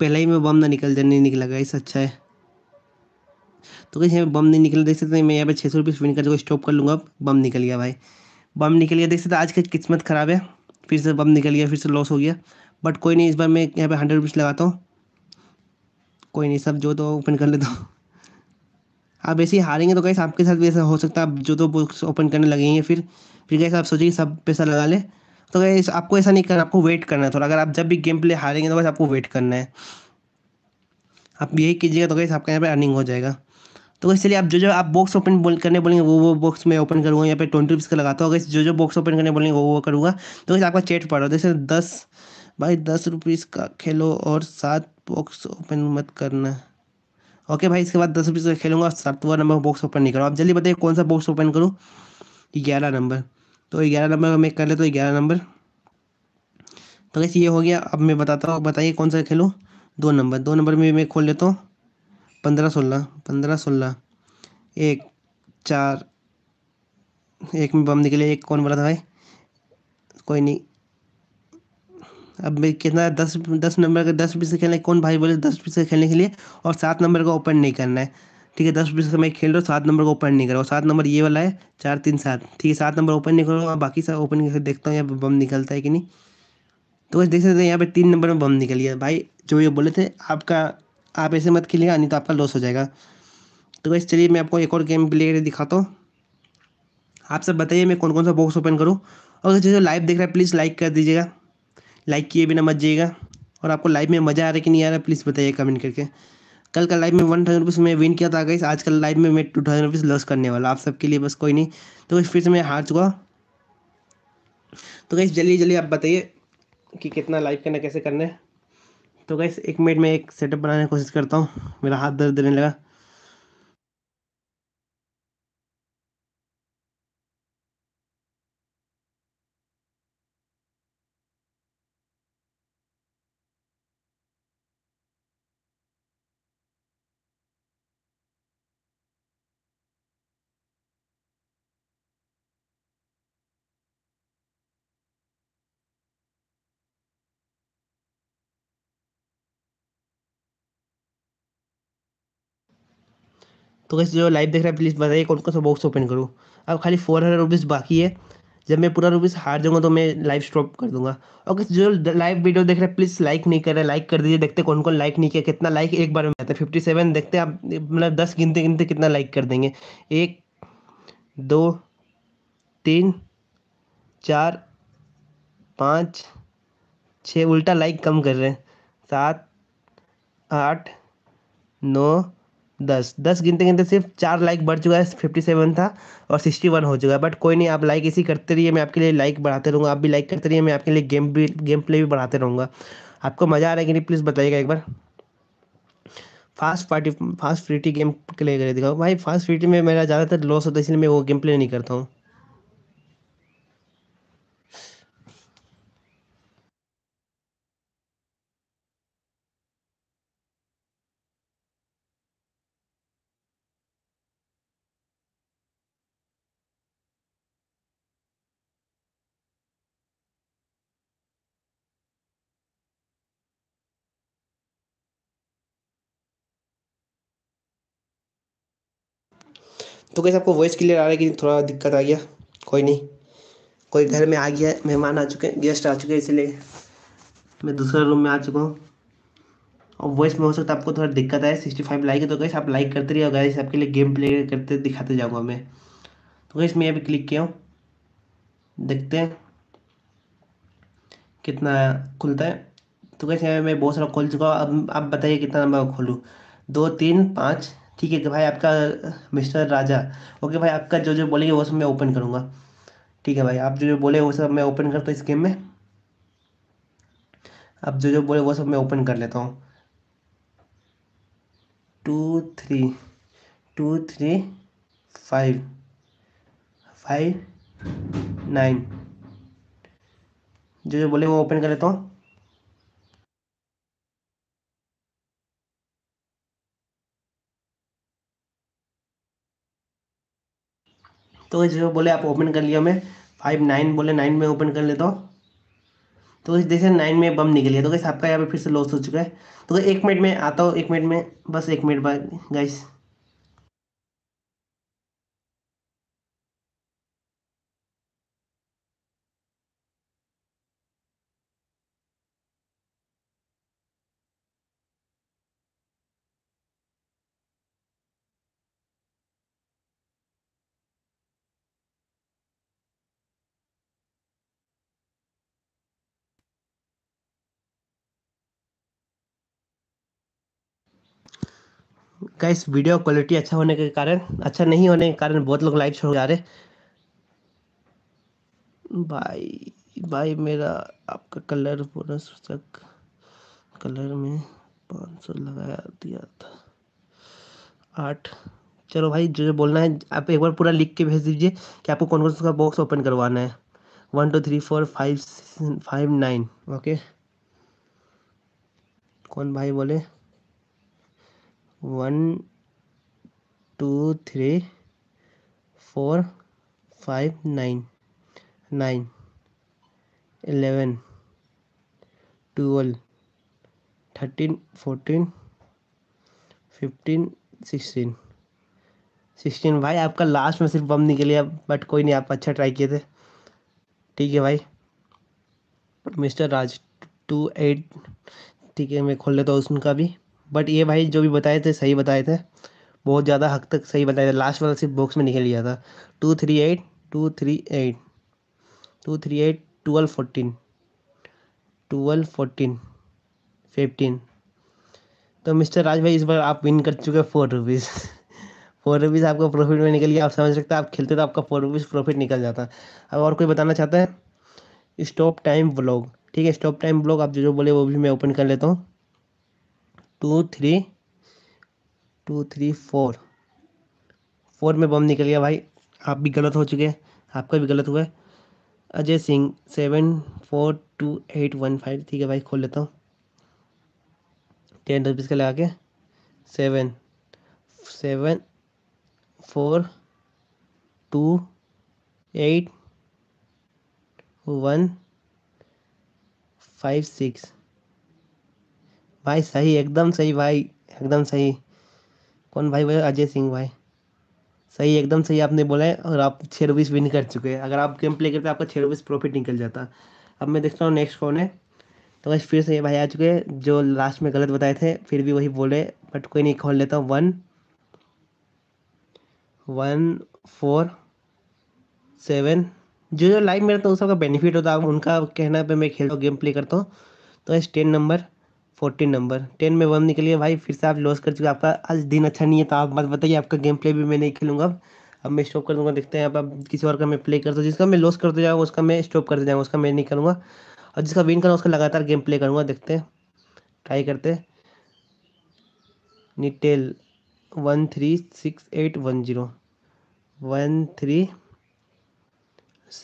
पहले ही मैं बम ना निकल जाए नहीं गया इस अच्छा है तो कैसे यहाँ पर बम नहीं निकला देख सकते मैं यहाँ पे छः सौ रुपीज़ विन कर जो स्टॉप कर लूँगा बम निकल गया भाई बम निकल गया देख सकते आज की किस्मत ख़राब है फिर से बम निकल गया फिर से लॉस हो गया बट कोई नहीं इस बार मैं यहाँ पे हंड्रेड रुपीज़ लगाता हूँ कोई नहीं सब जो तो ओपन कर ले दो आप वैसे ही हारेंगे तो कैसे आपके साथ भी ऐसा हो सकता है आप जो तो बुक्स ओपन करने लगेंगे फिर फिर कैसे आप सोचिए सब पैसा लगा ले तो कैसे आपको ऐसा नहीं करना आपको वेट करना है थोड़ा अगर आप जब भी गेम प्ले हारेंगे तो बस आपको वेट करना है आप यही कीजिएगा तो कैसे आपके यहाँ पर अर्निंग हो जाएगा तो इसलिए आप जो जो आप बॉक्स ओपन बोल करने बोलेंगे वो वो बॉक्स मैं ओपन करूँगा या फिर ट्वेंटी रुपीज़ का लगाता हूँ अगर जो जो बॉक्स ओपन करने बोलेंगे वो वो करूँगा तो कैसे आपका चेट पड़ रहा है जैसे दस भाई दस रुपीज़ का खेलो और सात बॉक्स ओपन मत करना ओके भाई इसके बाद दस रुपीज़ का खेलूंगा सातवा नंबर बॉक्स ओपन नहीं करो आप जल्दी बताइए कौन सा बॉक्स ओपन करूँ ग्यारह नंबर तो ग्यारह नंबर मैं कर ले तो ग्यारह नंबर तो बस ये हो गया अब मैं बताता हूँ बताइए कौन सा खेलूँ दो नंबर दो नंबर में मैं खोल लेता हूँ पंद्रह सोलह पंद्रह सोलह एक चार एक में बम निकले एक कौन बोला था भाई कोई नहीं अब कितना दस दस नंबर का दस बीस खेलने खेलना है कौन भाई बोले दस बीस खेलने के लिए और सात नंबर का ओपन नहीं करना है ठीक है दस बीस का मैं खेल रहा हूँ सात नंबर का ओपन नहीं करो सात नंबर ये वाला है चार तीन सात ठीक है सात नंबर ओपन नहीं करो बाकी सब ओपन करके देखता हूँ यहाँ पर बम निकलता है कि नहीं तो बस देख सकते हैं यहाँ पे तीन नंबर में बम निकल गया भाई जो ये बोले थे आपका आप ऐसे मत खेलिएगा नहीं तो आपका लॉस हो जाएगा तो वैसे चलिए मैं आपको एक और गेम प्ले करके दिखाता हूँ आप सब बताइए मैं कौन कौन सा बॉक्स ओपन करूँ और जो लाइव देख रहा है प्लीज़ लाइक कर दीजिएगा लाइक किए बिना मत जाइएगा और आपको लाइव में मज़ा आ रहा है कि नहीं आ रहा प्लीज़ बताइए कमेंट करके कल का लाइव में वन थाउजेंड रुपीज़ मैं विन किया था गाइस आज कल लाइव में मैं टू थाउजेंड रुपीज़ लॉस करने वाला आप सबके लिए बस कोई नहीं तो फिर से मैं हार चुका तो गाइस जल्दी जल्दी आप बताइए कि कितना लाइव करना कैसे करना है तो गाइस एक मिनट में एक सेटअप बनाने की कोशिश करता हूँ मेरा हाथ दर्द देने लगा तो कैसे जो लाइव देख रहा है प्लीज़ बताइए कौन कौन सा बॉक्स ओपन करूँ अब खाली फोर हंड्रेड रुपीज़ बाकी है जब मैं पूरा रुपीज़ हार जाऊँगा तो मैं लाइव स्टॉप कर दूंगा और कैसे जो लाइव वीडियो देख रहे हैं प्लीज़ लाइक नहीं कर रहे लाइक कर दीजिए देखते कौन कौन लाइक नहीं किया कितना लाइक एक बार में आता है फिफ्टी सेवन देखते आप मतलब दस गिनते गिनते कितना लाइक कर देंगे एक दो तीन चार पाँच छः उल्टा लाइक कम कर रहे हैं सात आठ नौ दस दस गिनते गिनते सिर्फ चार लाइक बढ़ चुका है फिफ्टी सेवन था और सिक्सटी वन हो चुका है बट कोई नहीं आप लाइक इसी करते रहिए मैं आपके लिए लाइक बढ़ाते रहूँगा आप भी लाइक करते रहिए मैं आपके लिए गेम भी गेम प्ले भी बढ़ाते रहूँगा आपको मज़ा आ रहा है कि नहीं प्लीज़ बताइएगा एक बार फास्ट पार्टी फास्ट फ्रीटी गेम प्ले कर दिखाओ भाई फास्ट फ्रीटी में मेरा ज़्यादातर लॉस होता है इसलिए मैं वो गेम प्ले नहीं करता हूँ तो कैसे आपको वॉइस क्लियर आ रहा है कि थोड़ा दिक्कत आ गया कोई नहीं कोई घर में आ गया मेहमान आ चुके हैं गेस्ट आ चुके हैं इसलिए मैं दूसरे रूम में आ चुका हूँ और वॉइस में हो सकता है आपको थोड़ा दिक्कत आए सिक्सटी फाइव लाइक है तो कैसे आप लाइक करते रहिए और गैस आपके लिए गेम प्ले करते दिखाते जाऊँगा मैं तो कैसे मैं अभी क्लिक किया हूँ देखते हैं कितना खुलता है तो कैसे मैं बहुत सारा खोल चुका हूँ अब आप बताइए कितना मैं खोलूँ दो तीन पाँच ठीक है तो भाई आपका मिस्टर राजा ओके भाई आपका जो जो बोलेंगे वो सब मैं ओपन करूँगा ठीक है भाई आप जो जो बोले वो सब मैं ओपन करता हूँ इस गेम में आप जो जो बोले वो सब मैं ओपन कर लेता हूँ two three two three five five nine जो जो बोले वो ओपन कर लेता हूँ तो जो बोले आप ओपन कर लिया मैं फाइव नाइन बोले नाइन में ओपन कर लेता हूँ तो जैसे नाइन में बम निकल गया तो कैसे आपका यहाँ पे फिर से लॉस हो चुका है तो एक मिनट में आता हूँ एक मिनट में बस एक मिनट बाद गाइस का इस वीडियो क्वालिटी अच्छा होने के कारण अच्छा नहीं होने के कारण बहुत लोग लाइव छोड़ जा रहे भाई भाई मेरा आपका कलर बोनस तक कलर में पाँच सौ लगाया दिया था आठ चलो भाई जो जो बोलना है आप एक बार पूरा लिख के भेज दीजिए कि आपको कौन कौन सा बॉक्स ओपन करवाना है one two three four five five nine okay कौन भाई बोले one two three four five nine nine eleven twelve thirteen fourteen fifteen sixteen sixteen भाई आपका लास्ट में सिर्फ बम निकले अब बट कोई नहीं आप अच्छा ट्राई किए थे ठीक है भाई मिस्टर राज टू एट ठीक है मैं खोल लेता हूँ उसका भी बट ये भाई जो भी बताए थे सही बताए थे बहुत ज़्यादा हक तक सही बताया था लास्ट वाला सिर्फ बॉक्स में निकल गया था two three eight two three eight two three eight twelve fourteen twelve fourteen fifteen तो मिस्टर राज भाई इस बार आप विन कर चुके हैं फोर रुपीज़ फोर रुपीज़ आपका प्रॉफिट में निकल गया आप समझ सकते हैं आप खेलते तो आपका फोर रुपीज़ प्रॉफिट निकल जाता अब और कोई बताना चाहता है स्टॉप टाइम ब्लॉग ठीक है स्टॉप टाइम ब्लॉग आप जो जो बोले वो भी मैं ओपन कर लेता हूँ two three two three four four में बम निकल गया भाई आप भी गलत हो चुके हैं आपका भी गलत हुआ है Ajay Singh seven four two eight one five ठीक है भाई खोल लेता हूँ टेन रुपीज़ का लगा के seven seven four two eight one five six भाई सही एकदम सही भाई एकदम सही कौन भाई भाई अजय सिंह भाई सही एकदम सही आपने बोला है और आप छः रुपीस विन कर चुके हैं अगर आप गेम प्ले करते आपका छः रुपीस प्रॉफिट निकल जाता अब मैं देखता हूँ नेक्स्ट कौन है तो बस फिर से ये भाई आ चुके हैं जो लास्ट में गलत बताए थे फिर भी वही बोले बट कोई नहीं खोल लेता हूँ वन वन फोर सेवन जो जो लाइव में रहता है सबका बेनिफिट होता है उनका कहना पे मैं खेलता हूँ गेम प्ले करता हूँ तो बस ten number fourteen number ten में वन निकलिए भाई फिर से आप लॉस कर चुके हैं आपका आज दिन अच्छा नहीं है तो आप मत बताइए आपका गेम प्ले भी मैं नहीं खेलूंगा अब मैं स्टॉप कर दूंगा देखते हैं अब अब किसी और का मैं प्ले करता हूँ जिसका मैं लॉस करते जाऊँगा उसका मैं स्टॉप करते जाऊँगा उसका मैं नहीं करूँगा और जिसका विन करूँगा उसका लगातार गेम प्ले करूँगा देखते हैं ट्राई करते निटेल one three six eight one zero one three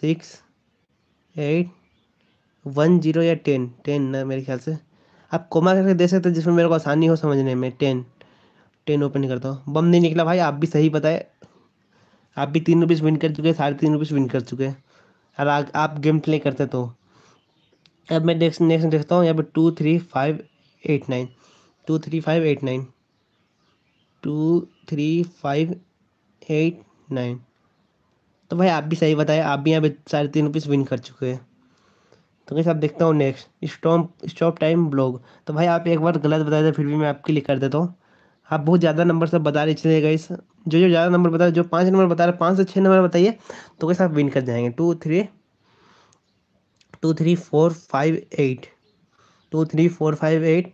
six eight one zero या टेन टेन ना मेरे ख्याल से आप कोमा करके दे सकते जिसमें मेरे को आसानी हो समझने में टेन टेन ओपन करता हूँ बम नहीं निकला भाई आप भी सही बताए आप भी तीन रुपीज़ विन कर चुके हैं साढ़े तीन रुपीज़ विन कर चुके हैं और आप गेम प्ले करते तो अब मैं नेक्स्ट नेक्स्ट देखता हूँ यहाँ पर two three five eight nine two three five eight nine two three five eight nine तो भाई आप भी सही बताए आप भी यहाँ पे साढ़े तीन रुपीज़ विन कर चुके हैं तो कैसे आप देखता हूँ next stop stop time blog तो भाई आप एक बार गलत बता देते फिर भी मैं आपके लिए कर देता हूँ आप बहुत ज़्यादा नंबर सब बता रहे इसलिए गाइस जो जो ज़्यादा नंबर बता रहे जो पाँच नंबर बता रहे पाँच से छः नंबर बताइए तो कैसे आप विन कर जाएंगे two three two three four five eight two three four five eight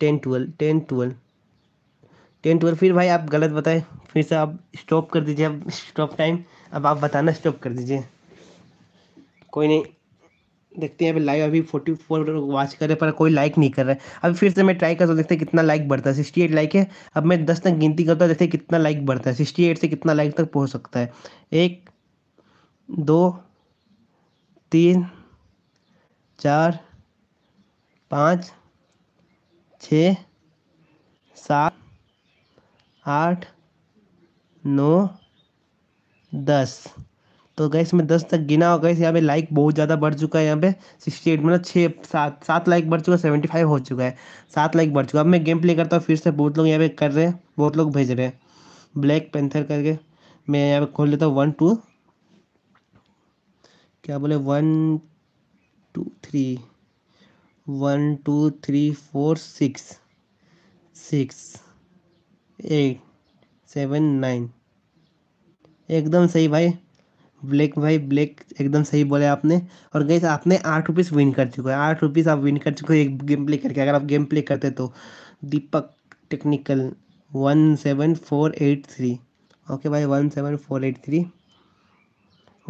ten twelve ten twelve ten twelve फिर भाई आप गलत बताए फिर से आप स्टॉप कर दीजिए अब स्टॉप टाइम अब आप बताना स्टॉप कर दीजिए कोई नहीं देखते हैं अभी लाइव अभी फोर्टी फोर वॉच रहे पर कोई लाइक नहीं कर रहा है अभी फिर से मैं ट्राई करता हूँ देखते कितना लाइक बढ़ता है सिक्सटी एट लाइक है अब मैं दस तक गिनती करता हूँ देखते कितना लाइक बढ़ता है सिक्सटी एट से कितना लाइक तक पहुँच सकता है एक दो तीन चार पाँच छ सात आठ नौ दस तो गैस मैं दस तक गिना हो गैस यहाँ पे लाइक बहुत ज़्यादा बढ़ चुका है यहाँ पे सिक्सटी एट मतलब छः सात सात लाइक बढ़ चुका है सेवेंटी फाइव हो चुका है सात लाइक बढ़ चुका है अब मैं गेम प्ले करता हूँ फिर से बहुत लोग यहाँ पे कर रहे हैं बहुत लोग भेज रहे हैं ब्लैक पेंथर करके मैं यहाँ पे खोल लेता हूँ वन टू क्या बोले one two three one two three four six six eight seven nine एकदम सही भाई ब्लैक भाई ब्लैक एकदम सही बोले आपने और गई आपने आठ रुपीज़ विन कर चुके हैं आठ रुपीज़ आप विन कर चुके हो एक गेम प्ले करके अगर आप गेम प्ले करते तो Deepak technical one seven four eight three okay भाई one seven four eight three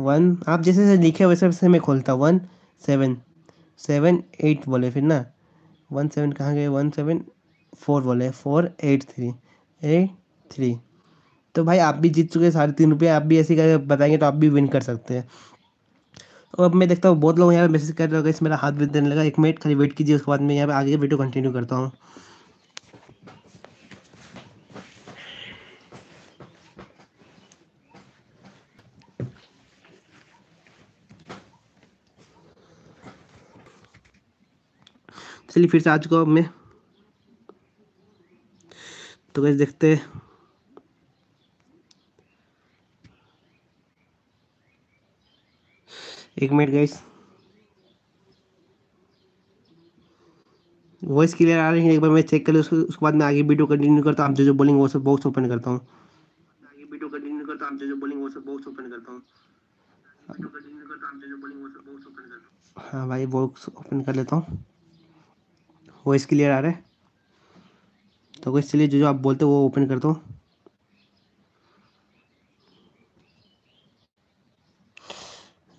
one आप जैसे जैसे लिखे वैसे वैसे मैं खोलता वन सेवन सेवन एट बोले फिर ना वन सेवन कहाँ गए वन सेवन फोर बोले four eight three eight three तो भाई आप भी जीत चुके हैं साढ़े तीन रुपये आप भी ऐसी करके बताएंगे तो आप भी विन कर सकते हैं और अब मैं देखता हूँ बहुत लोग यहाँ पे मैसेज कर रहे हो इस मेरा हाथ भी देने लगा एक मिनट खाली वेट कीजिए उसके बाद मैं यहाँ पे आगे वीडियो कंटिन्यू करता हूँ चलिए फिर से आज चुका अब मैं तो कैसे देखते हैं एक मिनट गाइस वॉइस क्लियर आ रही है एक बार मैं चेक कर लूँ उसके बाद मैं आगे वीडियो कंटिन्यू करता हूँ आप जो जो बोलेंगे वो सब बॉक्स ओपन करता हूँ आगे वीडियो कंटिन्यू करता हूँ आप जो जो बोलेंगे वो सब बॉक्स ओपन करता हूँ हाँ भाई बॉक्स ओपन कर लेता हूँ वॉइस क्लियर आ रहा है तो चलिए जो जो आप बोलते हो वो ओपन करता हूँ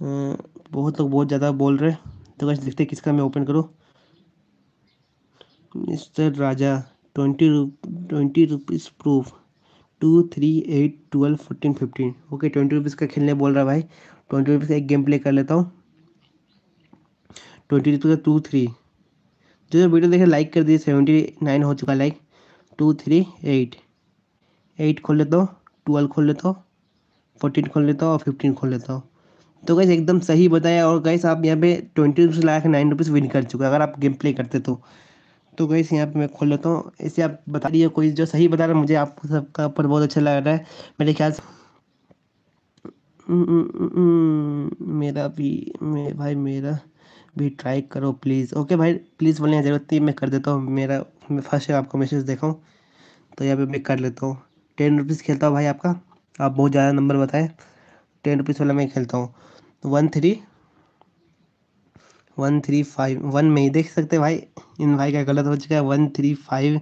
हम्म, बहुत लोग बहुत ज़्यादा बोल रहे तो कैसे देखते किसका मैं ओपन करूँ mister Raja twenty twenty rupees proof two three eight twelve fourteen fifteen okay twenty rupees का खेलने बोल रहा भाई ट्वेंटी रुपीज़ का एक गेम प्ले कर लेता हूँ ट्वेंटी रुपीज़ का टू थ्री जो जो वीडियो देखे लाइक कर दिए सेवेंटी नाइन हो चुका like two three eight eight खोल लेता हूँ ट्वेल्व खोल लेता हूँ फोर्टीन खोल लेता हूँ और फिफ्टीन खोल लेता हूँ तो गैस एकदम सही बताया और गैस आप यहाँ पे twenty rupees lakh nine rupees win कर चुके हैं अगर आप गेम प्ले करते तो तो गैस यहाँ पे मैं खोल लेता हूँ इसे आप बता दिए कोई जो सही बता रहा है मुझे आप सबका ऊपर बहुत अच्छा लग रहा है मेरे ख्याल से हम्म, हम्म, हम्म, मेरा भी मेरे भाई मेरा भी ट्राई करो प्लीज़ ओके भाई प्लीज़ बोलने ज़रूरत नहीं मैं कर देता हूँ मेरा मैं फर्स्ट आपको मैसेज देखा हूँ तो यहाँ पे मैं कर लेता हूँ टेन रुपीज़ खेलता हूँ भाई आपका आप बहुत ज़्यादा नंबर बताएं टेन रुपीज़ वाला मैं खेलता हूँ one three one three five one में ही देख सकते भाई इन भाई का गलत हो चुका है one three five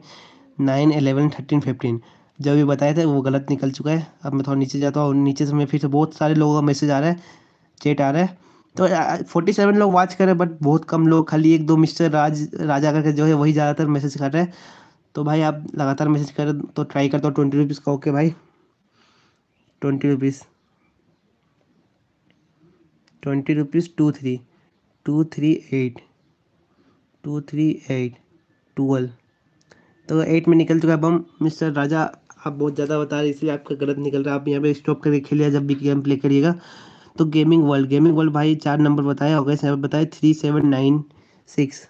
nine eleven thirteen fifteen जो भी बताए थे वो गलत निकल चुका है अब मैं थोड़ा नीचे जाता हूँ और नीचे से मैं फिर से बहुत सारे लोगों का मैसेज आ रहा है चेट आ रहा है तो फोर्टी सेवन लोग वॉच कर रहे हैं बट बहुत कम लोग खाली एक दो मिस्टर राज राजा करके जो है वही ज़्यादातर मैसेज कर रहे हैं तो भाई आप लगातार मैसेज करें तो ट्राई करता हूँ ट्वेंटी रुपीज़ का ओके भाई twenty rupees twenty rupees two three two three eight two three eight twelve तो एट में निकल चुका है बम मिस्टर राजा आप बहुत ज़्यादा बता रहे इसलिए आपका गलत निकल रहा है आप यहाँ पे स्टॉप करके खेलिए जब भी गेम प्ले करिएगा तो गेमिंग वर्ल्ड गेमिंग वर्ल्ड भाई चार नंबर बताया हो गए बताए three seven nine six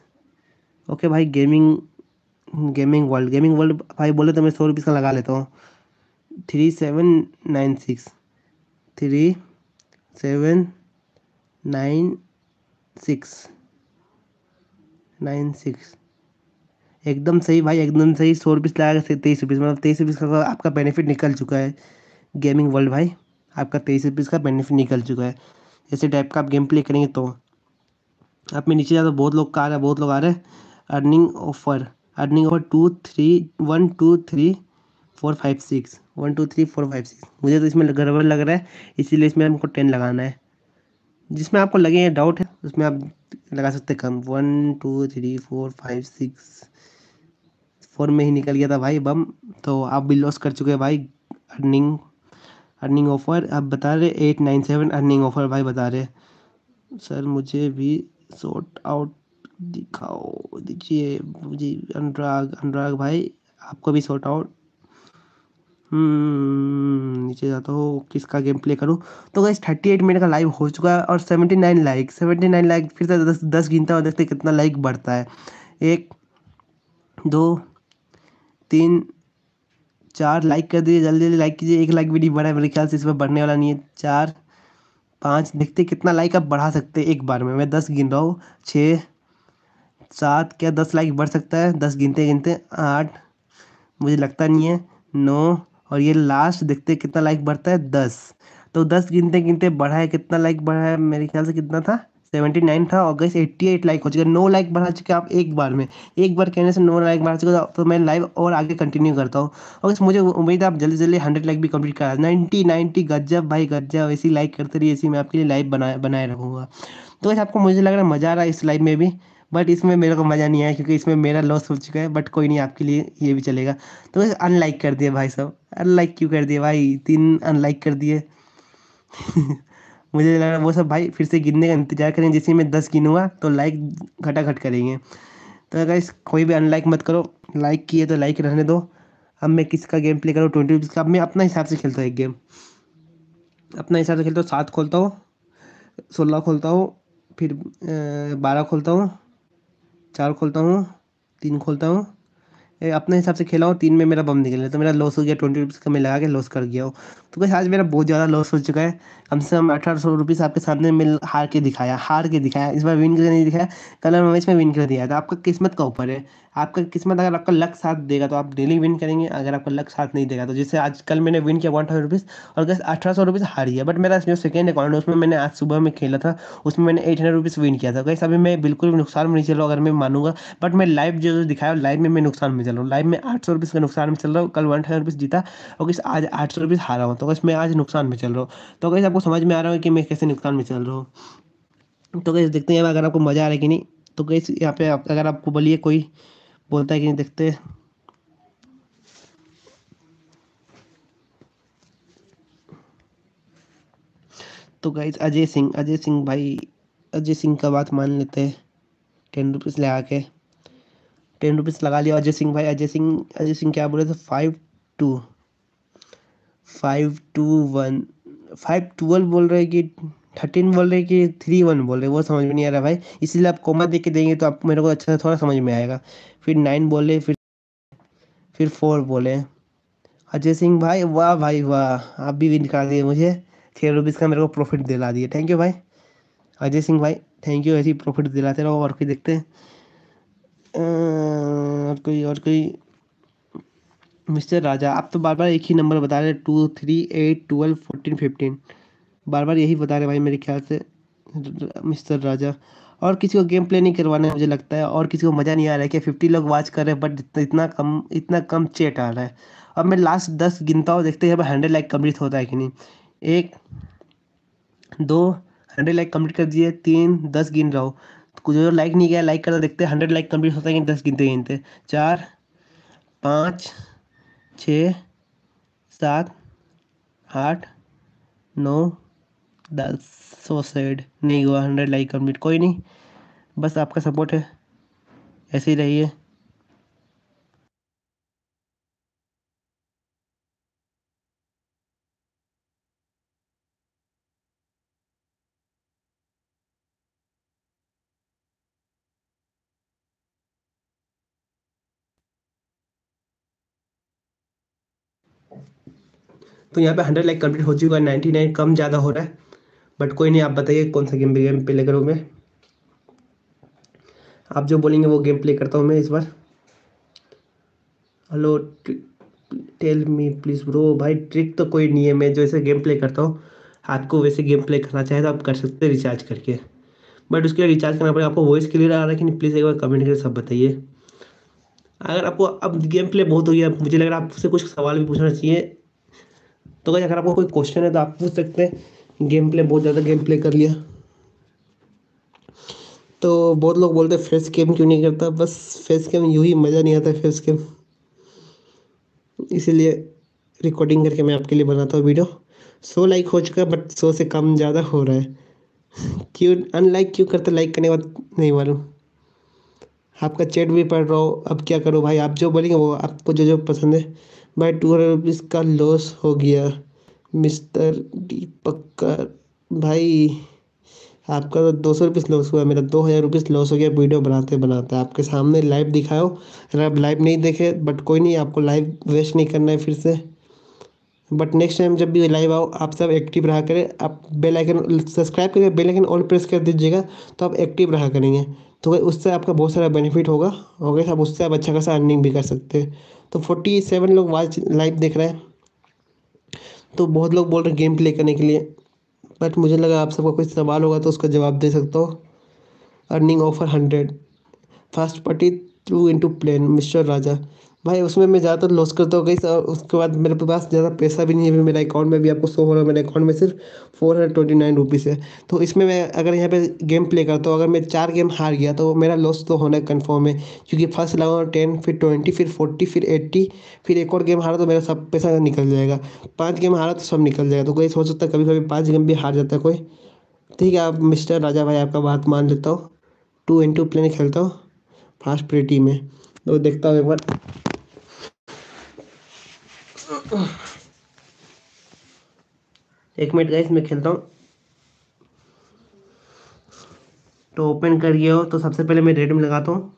okay भाई gaming gaming world gaming world भाई बोले तो मैं सौ रुपीज़ का लगा लेता हूँ three seven nine six three seven nine six nine six एकदम सही भाई एकदम सही सौ रुपीस लगा तेईस रुपीस मतलब तेईस रुपीस का तो आपका बेनिफिट निकल चुका है गेमिंग वर्ल्ड भाई आपका तेईस रुपीस का बेनिफिट निकल चुका है ऐसे टाइप का आप गेम प्ले करेंगे तो आप में नीचे जाए तो बहुत लोग का आ रहा है बहुत लोग आ रहे हैं earning offer earning offer two three one two three four five six one two three four five six मुझे तो इसमें गड़बड़ लग रहा है इसीलिए इसमें हमको टेन लगाना है जिसमें आपको लगे डाउट है उसमें आप लगा सकते कम one two three four five six four में ही निकल गया था भाई बम तो आप भी लॉस कर चुके हैं भाई अर्निंग अर्निंग ऑफर आप बता रहे eight nine seven earning offer भाई बता रहे सर मुझे भी शॉर्ट आउट दिखाओ दीजिए मुझे अनुराग अनुराग भाई आपको भी शॉर्ट आउट हम्म, नीचे जाता हूँ किसका गेम प्ले करूँ तो गई थर्टी एट मिनट का लाइव हो चुका है और seventy nine like seventy nine like फिर से दस दस गिनता हूँ देखते कितना लाइक बढ़ता है एक दो तीन चार लाइक कर दीजिए जल्दी जल्दी लाइक कीजिए एक लाइक भी नहीं बढ़ा है मेरे ख्याल से इसमें बढ़ने वाला नहीं है चार पाँच देखते कितना लाइक आप बढ़ा सकते हैं एक बार में मैं दस गिन रहा हूँ छः सात क्या दस लाइक बढ़ सकता है दस गिनते गिनते आठ मुझे लगता नहीं है नौ और ये लास्ट देखते कितना लाइक बढ़ता है दस तो दस गिनते गिनते बढ़ा है कितना लाइक बढ़ा है मेरे ख्याल से कितना था सेवेंटी नाइन था और गैस एट्टी एट लाइक हो चुका नौ लाइक बढ़ा चुके आप एक बार में एक बार कहने से नौ लाइक बढ़ा चुका तो मैं लाइव और आगे कंटिन्यू करता हूँ और इस मुझे उम्मीद है आप जल्दी जल्दी हंड्रेड लाइक भी कंप्लीट करा नाइन्टी नाइन्टी गजब भाई गजब ऐसी लाइक करते रहिए ऐसी मैं आपके लिए लाइव बनाए बनाए रखूँगा तो वैसे आपको मुझे लग रहा है मज़ा आ रहा है इस लाइव में भी बट इसमें मेरे को मज़ा नहीं आया क्योंकि इसमें मेरा लॉस हो चुका है बट कोई नहीं आपके लिए ये भी चलेगा तो बस अनलाइक कर दिए भाई साहब अनलाइक क्यों कर दिए भाई तीन अनलाइक कर दिए मुझे लग रहा वो सब भाई फिर से गिनने का इंतजार करेंगे जैसे मैं दस गिनूँगा तो लाइक घटाघट करेंगे तो अगर इस कोई भी अनलाइक मत करो लाइक किए तो लाइक रहने दो अब मैं किसका गेम प्ले करूँ ट्वेंटी रुपीज़ का अब मैं अपना हिसाब से खेलता हूँ एक गेम अपना हिसाब से खेलता हूँ सात खोलता हूँ सोलह खोलता हूँ फिर बारह खोलता हूँ चार खोलता हूँ तीन खोलता हूँ अपने हिसाब से खेला हूँ तीन में मेरा बम निकल गया तो मेरा लॉस हो गया ट्वेंटी रुपीज़ का मैं लगा के लॉस कर गया हूँ तो कैसे आज मेरा बहुत ज़्यादा लॉस हो चुका है कम से कम अठारह सौ रुपीज़ आपके सामने मैं हार के दिखाया हार के दिखाया इस बार विन करके नहीं दिखाया कलर मैच इसमें विन कर दिया था आपका किस्मत का ऊपर है आपका किस्मत अगर आपका लक साथ देगा तो आप डेली विन करेंगे अगर आपका लक साथ नहीं देगा तो जैसे आज कल मैंने विन किया वन थाउजेंड रुपीज़ और गैस अठारह सौ रुपीज़ हारी है बट मेरा जो सेकेंड अकाउंट है उसमें मैंने आज सुबह में खेला था उसमें मैंने एट हंड्रेड रुपीज़ विन किया था गैस अभी मैं बिल्कुल भी नुकसान में नहीं चल रहा अगर मैं मानूंगा बट मैं लाइव जो दिखाया लाइव में मैं नुकसान में चल रहा हूँ लाइव में आठ सौ रुपीज़ का नुकसान में चल रहा हूँ कल वन थाउजेंड रुपीज़ जीता और गैस आज आठ सौ रुपीज़ हारा हूँ तो गैस मैं आज नुकसान में चल रहा हूँ तो गैस आपको समझ में आ रहा है कि मैं कैसे नुकसान में चल रहा हूँ तो कैसे देखते हैं अगर आपको मज़ा आ रहा है कि नहीं तो कैसे यहाँ पे अगर आपको बोलिए कोई बोलता है कि नहीं देखते तो गाइज अजय सिंह अजय सिंह भाई अजय सिंह का बात मान लेते हैं टेन रुपीज़ लगा के टेन रुपीज़ लगा लिया अजय सिंह भाई अजय सिंह अजय सिंह क्या बोले थे five two five two one five twelve बोल रहे कि थर्टीन बोल रहे कि थ्री वन बोल रहे वो समझ में नहीं आ रहा भाई इसीलिए आप कोमा देख के देंगे तो आप मेरे को अच्छा थोड़ा समझ में आएगा फिर नाइन बोले फिर फिर फोर बोले अजय सिंह भाई वाह भाई वाह आप भी विन कर दिए मुझे छः रुपीज़ का मेरे को प्रॉफिट दिला दिए थैंक यू भाई अजय सिंह भाई थैंक यू ऐसी प्रॉफिट दिलाते रहो और कोई देखते अं, और कोई और कोई मिस्टर राजा आप तो बार बार एक ही नंबर बता रहे two three eight twelve fourteen fifteen बार बार यही बता रहे भाई मेरे ख्याल से मिस्टर राजा और किसी को गेम प्ले नहीं करवाना मुझे लगता है और किसी को मज़ा नहीं आ रहा है कि फिफ्टी लोग वॉच कर रहे हैं बट इतना कम इतना कम चेट आ रहा है अब मैं लास्ट दस गिनता हूँ देखते हैं हंड्रेड लाइक कम्प्लीट होता है कि नहीं एक दो हंड्रेड लाइक कम्प्लीट कर दिए तीन दस गिन रहा हूँ कुछ तो जो लाइक नहीं गया लाइक करता देखते हैं हंड्रेड लाइक कम्प्लीट होता है कि दस गिनते गिनते चार पाँच छ सात आठ नौ दैट्स सो सैड नहीं हुआ हंड्रेड लाइक कम्प्लीट कोई नहीं बस आपका सपोर्ट है ऐसे ही रहिए तो यहाँ पे 100 लाइक कंप्लीट हो चुका है 99 कम ज़्यादा हो रहा है बट कोई नहीं आप बताइए कौन सा गेम गेम प्ले करूँ मैं आप जो बोलेंगे वो गेम प्ले करता हूँ मैं इस बार hello tell me please bro भाई ट्रिक तो कोई नहीं है मैं जैसे गेम प्ले करता हूँ आपको वैसे गेम प्ले करना चाहे तो आप कर सकते हैं रिचार्ज करके बट उसके लिए रिचार्ज करना पड़ेगा आपको वॉइस क्लियर आ रहा है कि नहीं प्लीज़ एक बार कमेंट करके सब बताइए अगर आपको अब गेम प्ले बहुत हो गया मुझे लग रहा है आपसे कुछ सवाल भी पूछना चाहिए तो अगर आपको कोई क्वेश्चन है तो आप पूछ सकते हैं गेम प्ले बहुत ज़्यादा गेम प्ले कर लिया तो बहुत लोग बोलते फेस गेम क्यों नहीं करता बस फेस गेम यूँ ही मज़ा नहीं आता फेस गेम इसीलिए रिकॉर्डिंग करके मैं आपके लिए बनाता हूँ वीडियो सो लाइक हो चुका है बट सो से कम ज़्यादा हो रहा है क्यों अनलाइक क्यों करते लाइक करने के बाद नहीं मालूम आपका चैट भी पढ़ रहा हो अब क्या करो भाई आप जो बोलेंगे वो आपको जो जो पसंद है भाई टू हंड्रेड रुपीज़ का लॉस हो गया मिस्टर दीपकर भाई आपका तो दो सौ रुपीस लॉस हुआ मेरा दो हज़ार रुपीस लॉस हो गया वीडियो बनाते बनाते आपके सामने लाइव दिखाओ अगर आप लाइव नहीं देखे बट कोई नहीं आपको लाइव वेस्ट नहीं करना है फिर से बट नेक्स्ट टाइम जब भी लाइव आओ आप सब एक्टिव रहा करें आप बेल आइकन सब्सक्राइब करके बेल आइकन ऑल प्रेस कर दीजिएगा तो आप एक्टिव रहा करेंगे तो उससे आपका बहुत सारा बेनिफिट होगा ओके सब उससे आप अच्छा खासा अर्निंग भी कर सकते हैं तो फोर्टी सेवन लोग वाच लाइव देख रहे हैं तो बहुत लोग बोल रहे हैं गेम प्ले करने के लिए बट मुझे लगा आप सबका कोई सवाल होगा तो उसका जवाब दे सकता हो earning offer hundred first party through into plane mister Raja भाई उसमें मैं ज़्यादातर लॉस करता हूँ कहीं और उसके बाद मेरे पास ज़्यादा पैसा भी नहीं है मेरे अकाउंट में भी आपको सो हो रहा है मेरे अकाउंट में सिर्फ four hundred twenty nine rupees है तो इसमें मैं अगर यहाँ पे गेम प्ले करता हूँ अगर मैं चार गेम हार गया तो मेरा लॉस तो होना कन्फर्म है क्योंकि फर्स्ट लगा टेन फिर ट्वेंटी फिर फोर्टी फिर एट्टी फिर एक और गेम हारा तो मेरा सब पैसा निकल जाएगा पाँच गेम हारा तो सब निकल जाएगा तो कोई सोच सकता है कभी कभी पाँच गेम भी हार जाता है कोई ठीक है आप मिस्टर राजा भाई आपका बात मान लेता हूँ टू इन टू प्लेन खेलता हूँ फास्ट प्लेटी में तो देखता हूँ एक बार एक मिनट गाइस मैं खेलता हूँ तो ओपन कर गया हो तो सबसे पहले मैं रेड में लगाता हूँ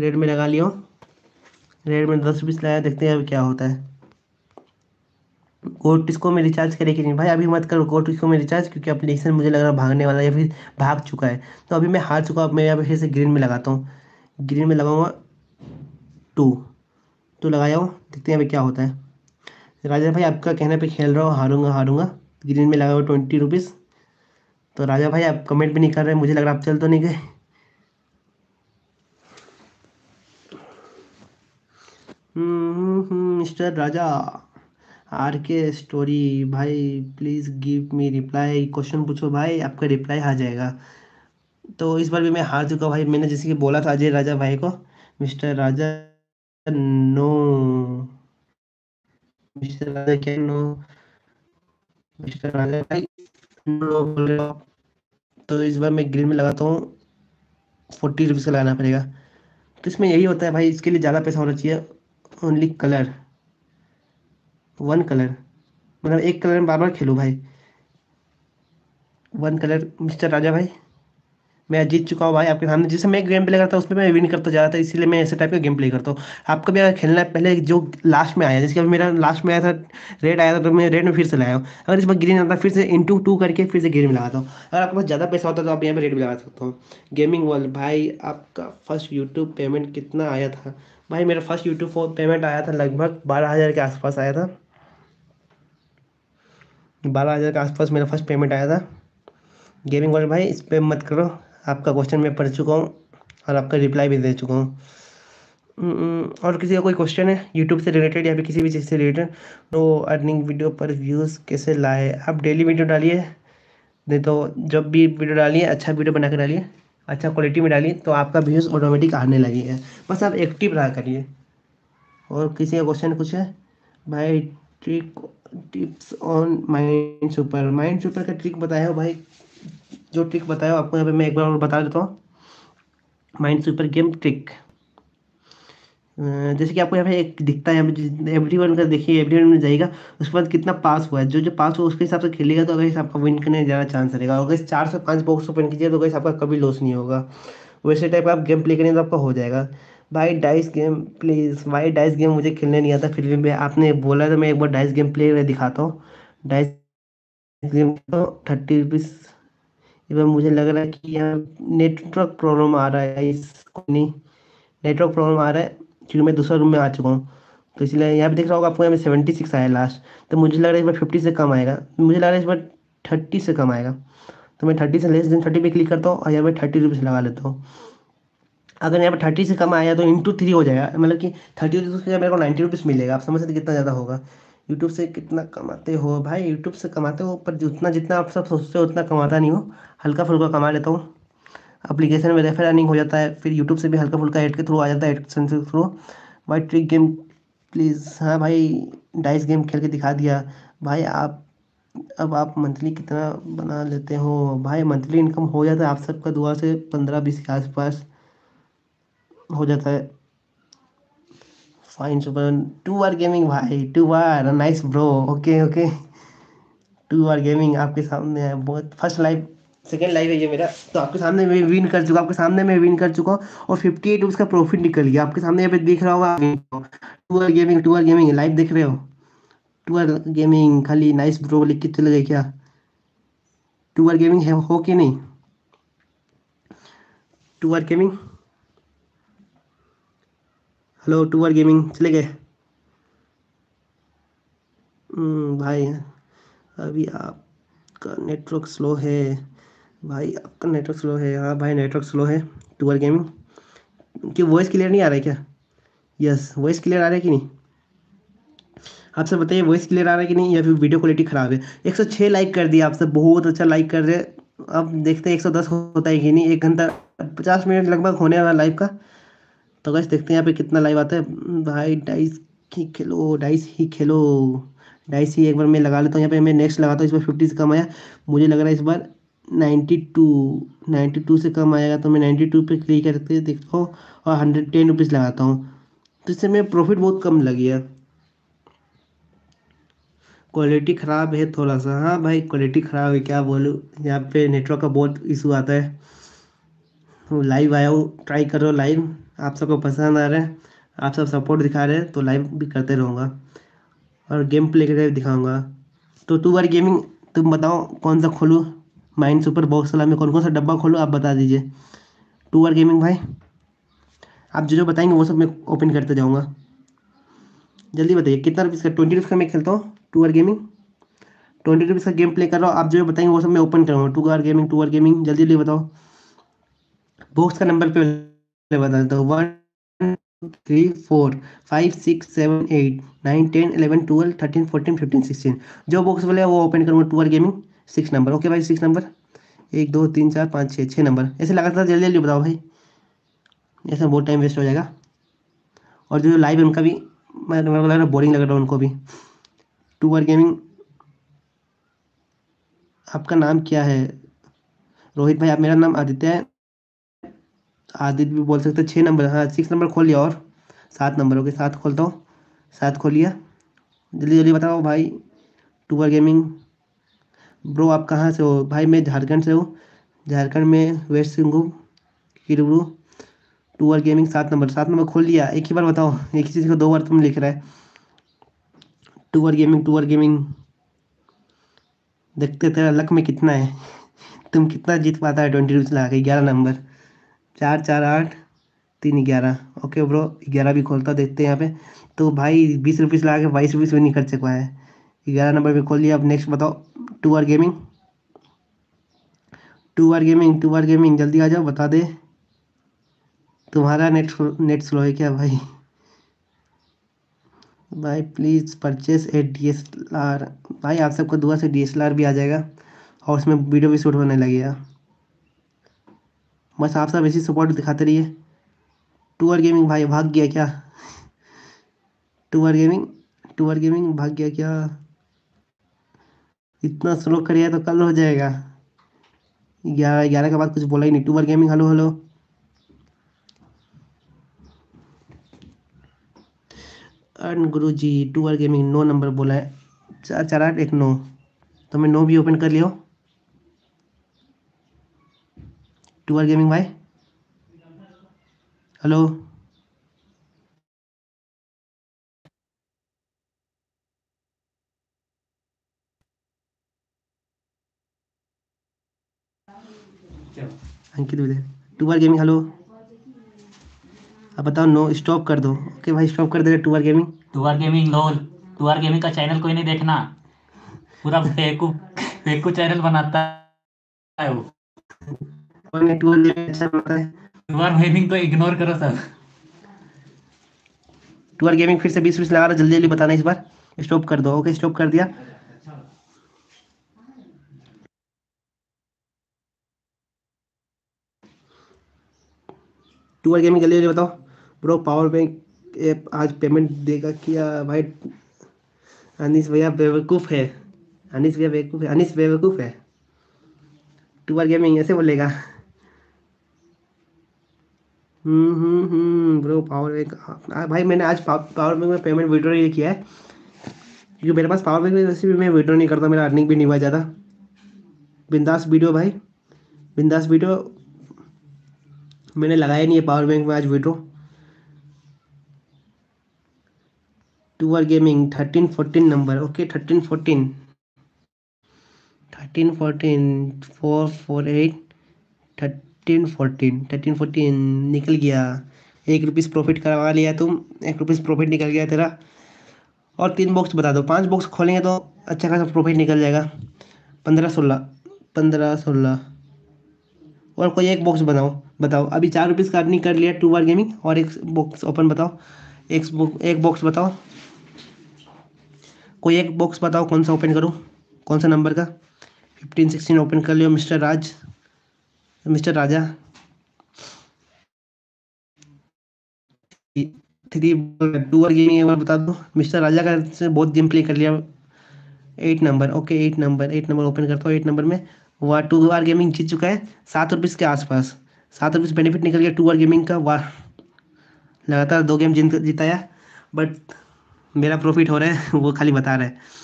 रेड में लगा लिया रेड में दस बीस लगाया देखते हैं अभी क्या होता है कोर्ट इसको मैं रिचार्ज करे कि नहीं भाई अभी मत करो कोर्ट इसको मैं रिचार्ज क्योंकि अपलिकेशन मुझे लग रहा है भागने वाला या फिर भाग चुका है तो अभी मैं हार चुका हूँ मैं यहाँ पे फिर से ग्रीन में लगाता हूँ ग्रीन में लगाऊंगा टू तो लगाया हो देखते हैं अभी क्या होता है राजा भाई आपका कहने पे खेल रहा हो हारूंगा हारूंगा ग्रीन में लगा हुआ ट्वेंटी रुपीज़ तो राजा भाई आप कमेंट भी नहीं कर रहे मुझे लग रहा आप चल तो नहीं गए हम्म, mister Raja R K story भाई please give me reply question पूछो भाई आपका रिप्लाई आ जाएगा तो इस बार भी मैं हार चुका भाई मैंने जैसे कि बोला था अजय राजा भाई को mister Raja no. Mr. Raja क्या नो मिस्टर राजा भाई नो बोल तो इस बार मैं ग्रीन में लगाता हूँ फोर्टी रुपीज़ का लगाना पड़ेगा तो इसमें यही होता है भाई इसके लिए ज़्यादा पैसा होना चाहिए ओनली कलर वन कलर मतलब एक कलर में बार बार खेलूँ भाई वन कलर मिस्टर राजा भाई मैं जीत चुका हूँ भाई आपके सामने जैसे मैं गेम प्ले करता हूँ उसमें मैं विन करता जा रहा था इसलिए मैं ऐसे टाइप का गेम प्ले करता हूँ आपको भी अगर खेलना है पहले जो लास्ट में आया जैसे अभी मेरा लास्ट में आया था रेड आया था तो मैं रेड में फिर से लाया हूँ अगर इस बार ग्रीन आता फिर से इंटू टू करके फिर से ग्रीन में लगाता हूँ अगर आपके पास ज़्यादा पैसा होता तो आप यहाँ पर रेड भी लगा सकता हूँ गेमिंग वर्ल्ड भाई आपका फर्स्ट यूट्यूब पेमेंट कितना आया था भाई मेरा फर्स्ट यूट्यूब पेमेंट आया था लगभग बारह हज़ार के आसपास आया था बारह हज़ार के आसपास मेरा फर्स्ट पेमेंट आया था गेमिंग वर्ल्ड भाई इस पर मत करो आपका क्वेश्चन मैं पढ़ चुका हूँ और आपका रिप्लाई भी दे चुका हूँ हम्म, हम्म, और किसी का कोई क्वेश्चन है यूट्यूब से रिलेटेड या फिर किसी भी चीज़ से रिलेटेड तो अर्निंग वीडियो पर व्यूज़ कैसे लाए आप डेली वीडियो डालिए नहीं तो जब भी वीडियो डालिए अच्छा वीडियो बना कर डालिए अच्छा क्वालिटी में डालिए तो आपका व्यूज़ ऑटोमेटिक आने लगी है बस आप एक्टिव रहा करिए और किसी का क्वेश्चन कुछ है भाई trick tips on mind super mind super का ट्रिक बताया हो भाई जो ट्रिक बताया आपको यहाँ पे मैं एक बार और बता देता हूँ माइंड सुपर गेम ट्रिक जैसे कि आपको यहाँ पे एक दिखता है एवरी वन का देखिए एवरी वन में जाएगा उसके बाद कितना पास हुआ है जो जो पास हुआ उसके हिसाब से खेलेगा तो अगर आपका विन करने ज़्यादा चांस रहेगा और अगर चार से पाँच बॉक्स ओपन कीजिए तो वैसे आपका कभी लॉस नहीं होगा वैसे टाइप आप गेम प्ले करेंगे तो आपका हो जाएगा भाई डाइस गेम प्लीज़ भाई डाइस गेम मुझे खेलने नहीं आता फिर भी मैं आपने बोला तो मैं एक बार डाइस गेम प्ले दिखाता हूँ डाइस गेम तो थर्टी रुपीज़ मुझे लग रहा है कि यहाँ नेटवर्क प्रॉब्लम आ रहा है इस नहीं नेटवर्क प्रॉब्लम आ रहा है क्योंकि मैं दूसरा रूम में आ चुका हूँ तो इसलिए यहाँ पे देख रहा होगा आपको यहाँ पे सेवेंटी सिक्स आया लास्ट तो मुझे लग रहा है इस बार फिफ्टी से कम आएगा मुझे लग रहा है इस बार थर्टी से कम आएगा तो मैं थर्टी से लेस देन थर्टी पे क्लिक करता हूँ और यहाँ पे थर्टी रुपीज़ लगा लेता हूँ अगर यहाँ पे थर्टी से कम आया तो इंटू थ्री हो जाएगा मतलब कि थर्टी रुपीज़ मेरे को नाइन्टी रुपीज़ मिलेगा आप समझ सकते कितना ज़्यादा होगा यूट्यूब से कितना कमाते हो भाई यूट्यूब से कमाते हो पर जितना जितना आप सब सोचते हो उतना कमाता नहीं हो हल्का फुल्का कमा लेता हूँ अप्लीकेशन में रेफर अर्निंग हो जाता है फिर यूट्यूब से भी हल्का फुल्का एड के थ्रू आ जाता है एडसन के थ्रू भाई ट्रिक गेम प्लीज़ हाँ भाई डाइस गेम खेल के दिखा दिया भाई आप अब आप मंथली कितना बना लेते हो भाई मंथली इनकम हो जाता है आप सबका दुआ से पंद्रह बीस के आसपास हो जाता है fine Shubhan. Two R gaming भाई two R nice bro okay okay two R gaming आपके सामने है बहुत फर्स्ट लाइव सेकेंड लाइव है ये मेरा तो आपके सामने मैं विन कर चुका आपके सामने मैं विन कर चुका हूँ और फिफ्टी एट उसका प्रॉफिट निकल गया आपके सामने यहाँ पे देख रहा होगा two R gaming two R gaming live देख रहे हो टू आर गेमिंग खाली नाइस ब्रो लिख के चले गए क्या टू आर गेमिंग है हो कि नहीं two R gaming hello two R gaming चले गए हम्म, भाई अभी आपका नेटवर्क स्लो है भाई आपका नेटवर्क स्लो है हाँ भाई नेटवर्क स्लो है टूअर गेमिंग क्यों वॉइस क्लियर नहीं आ रहा है क्या यस वॉइस क्लियर आ रहा है कि नहीं आप सब बताइए वॉइस क्लियर आ रहा है कि नहीं या फिर वीडियो क्वालिटी ख़राब है एक सौ छः लाइक कर दिया आप सब बहुत अच्छा लाइक कर रहे अब देखते हैं एक सौ दस होता है कि नहीं एक घंटा पचास मिनट लगभग होने वाला लाइव का तो गैस देखते हैं यहाँ पे कितना लाइव आता है हम्म, भाई डाइस ही खेलो डाइस ही खेलो डाइस ही एक बार मैं लगा लेता हूँ यहाँ पे मैं नेक्स्ट लगाता हूँ इस बार फिफ्टी से कम आया मुझे लग रहा है इस बार नाइन्टी टू नाइन्टी टू से कम आएगा तो मैं नाइन्टी टू पर क्लिक करके देखता हूँ और हंड्रेड टेन रुपीज़ लगाता हूँ तो इससे मेरा प्रॉफिट बहुत कम लग गया क्वालिटी ख़राब है थोड़ा सा हाँ भाई क्वालिटी ख़राब है क्या बोलूँ यहाँ पे नेटवर्क का बहुत इशू आता है लाइव तो आया हूँ ट्राई कर रहा हूँ लाइव आप सबको पसंद आ रहा है आप सब सपोर्ट दिखा रहे हैं तो लाइव भी करते रहूँगा और गेम प्ले करके दिखाऊँगा तो टू बार गेमिंग तुम बताओ कौन सा खोलू माइंड सुपर बॉक्स वाला में कौन कौन सा डब्बा खोलूँ आप बता दीजिए टू बार गेमिंग भाई आप जो जो बताएंगे वो सब मैं ओपन करते जाऊँगा जल्दी बताइए कितना रुपीज़ का ट्वेंटी रुपीज़ का मैं खेलता हूँ two R gaming twenty rupees का गेम प्ले कर रहा हूँ आप जो बताएंगे वो सब मैं ओपन करूँगा two R gaming two R gaming जल्दी जल्दी बताओ बुक्स का नंबर पे बता देता हूँ one three four five six seven eight nine ten eleven twelve thirteen fourteen fifteen sixteen जो बॉक्स बोले वो ओपन करूँगा two R gaming six number okay भाई सिक्स नंबर एक दो तीन चार पाँच छः छः नंबर ऐसे लगातार जल्दी जल्दी बताओ भाई ऐसा बहुत टाइम वेस्ट हो जाएगा और जो लाइव है उनका भी मेरे तो लग रहा है बोरिंग लग रहा है उनको भी टू आर गेमिंग आपका नाम क्या है रोहित भाई आप मेरा नाम आदित्य है आदित्य भी बोल सकते छः नंबर हाँ सिक्स नंबर खोल लिया और सात नंबर ओके सात खोलता हूँ सात खोल लिया जल्दी जल्दी बताओ भाई टूबर गेमिंग ब्रो आप कहाँ से हो भाई मैं झारखंड से हूँ झारखंड में west Singhbhum Kiriburu two R gaming सात नंबर सात नंबर खोल लिया एक ही बार बताओ एक ही चीज़ को दो बार तुम लिख रहे है टूअर गेमिंग टूअर गेमिंग देखते तेरा लक में कितना है <laughs> तुम कितना जीत पाता है ट्वेंटी से लगा के ग्यारह नंबर चार चार आठ तीन ग्यारह ओके ब्रो ग्यारह भी खोलता देखते हैं यहाँ पे तो भाई बीस रुपीज़ लगा के बाईस रुपीज़ भी नहीं खर्च पाया है ग्यारह नंबर भी खोल लिया अब नेक्स्ट बताओ two R gaming two R gaming two R gaming जल्दी आ जाओ बता दे तुम्हारा नेट नेट स्लो है क्या भाई भाई please purchase A D S R भाई आप सबको दुआ से डी एस एल आर भी आ जाएगा और उसमें वीडियो भी शूट होने लगेगा बस आप सब ऐसी सपोर्ट दिखाते रहिए टूअर गेमिंग भाई भाग गया क्या टूअर गेमिंग टूअर गेमिंग भाग गया क्या इतना स्लो करिए तो कल हो जाएगा ग्यारह ग्यारह के बाद कुछ बोला ही नहीं two R gaming hello hello earn Guru ji two R gaming नो नंबर बोला है चार चार आठ एक नौ तो मैं नो भी ओपन कर लिया आर गेमिंग भाई hello Ankit two R gaming hello अब बताओ नो स्टॉप कर दो ओके भाई स्टॉप कर दे रहे R gaming R gaming lol R gaming का चैनल कोई नहीं देखना पूरा फेकू फेकू चैनल बनाता है वो गेमिंग फिर से बीस बीस लगा रहा जल्दी जल्दी बताना इस बार स्टॉप कर दो ओके स्टॉप कर दिया टूअर गेमिंग जल्दी जल्दी बताओ ब्रो पावर बैंक ऐप आज पेमेंट देगा क्या भाई अनिस भैया बेवकूफ़ है अनिस भैया बेवकूफ़ है अनिस बेवकूफ़ है टूअर गेमिंग ऐसे बोलेगा ब्रो पावर बैंक भाई मैंने आज पावर बैंक में पेमेंट विड्रॉ नहीं किया है क्योंकि मेरे पास पावर बैंक में वैसे भी मैं विड्रॉ नहीं करता मेरा अर्निंग भी नहीं हुआ ज़्यादा बिंदास वीडियो भाई बिंदास वीडियो मैंने लगाया नहीं है पावर बैंक में आज withdraw two R gaming thirteen fourteen number okay thirteen fourteen thirteen fourteen four four eight thirteen fourteen thirteen fourteen निकल गया एक रुपीस प्रॉफिट करवा लिया तुम एक रुपीस प्रॉफिट निकल गया तेरा और तीन बॉक्स बता दो पांच बॉक्स खोलेंगे तो अच्छा खासा प्रॉफिट निकल जाएगा पंद्रह सोलह पंद्रह सोलह और कोई एक बॉक्स बनाओ बताओ अभी चार रुपीस का अर्निंग कर लिया टू बार गेमिंग और एक बॉक्स ओपन बताओ एक बॉक्स एक बॉक्स बताओ कोई एक बॉक्स बताओ कौन सा ओपन करूँ कौन सा नंबर का फिफ्टीन सिक्सटीन ओपन कर लियो mister Raj mister Raja three two R gaming एक बार बता दो मिस्टर राजा का से बहुत गेम प्ले कर लिया eight number okay eight number eight number open करता हूँ एट नंबर में वह टू आर गेमिंग जीत चुका है सात रुपीज़ के आसपास सात रुपीज़ बेनिफिट निकल गया टू आर गेमिंग का वाह लगातार दो गेम जीत जिताया बट मेरा प्रॉफिट हो रहा है <laughs> वो खाली बता रहा है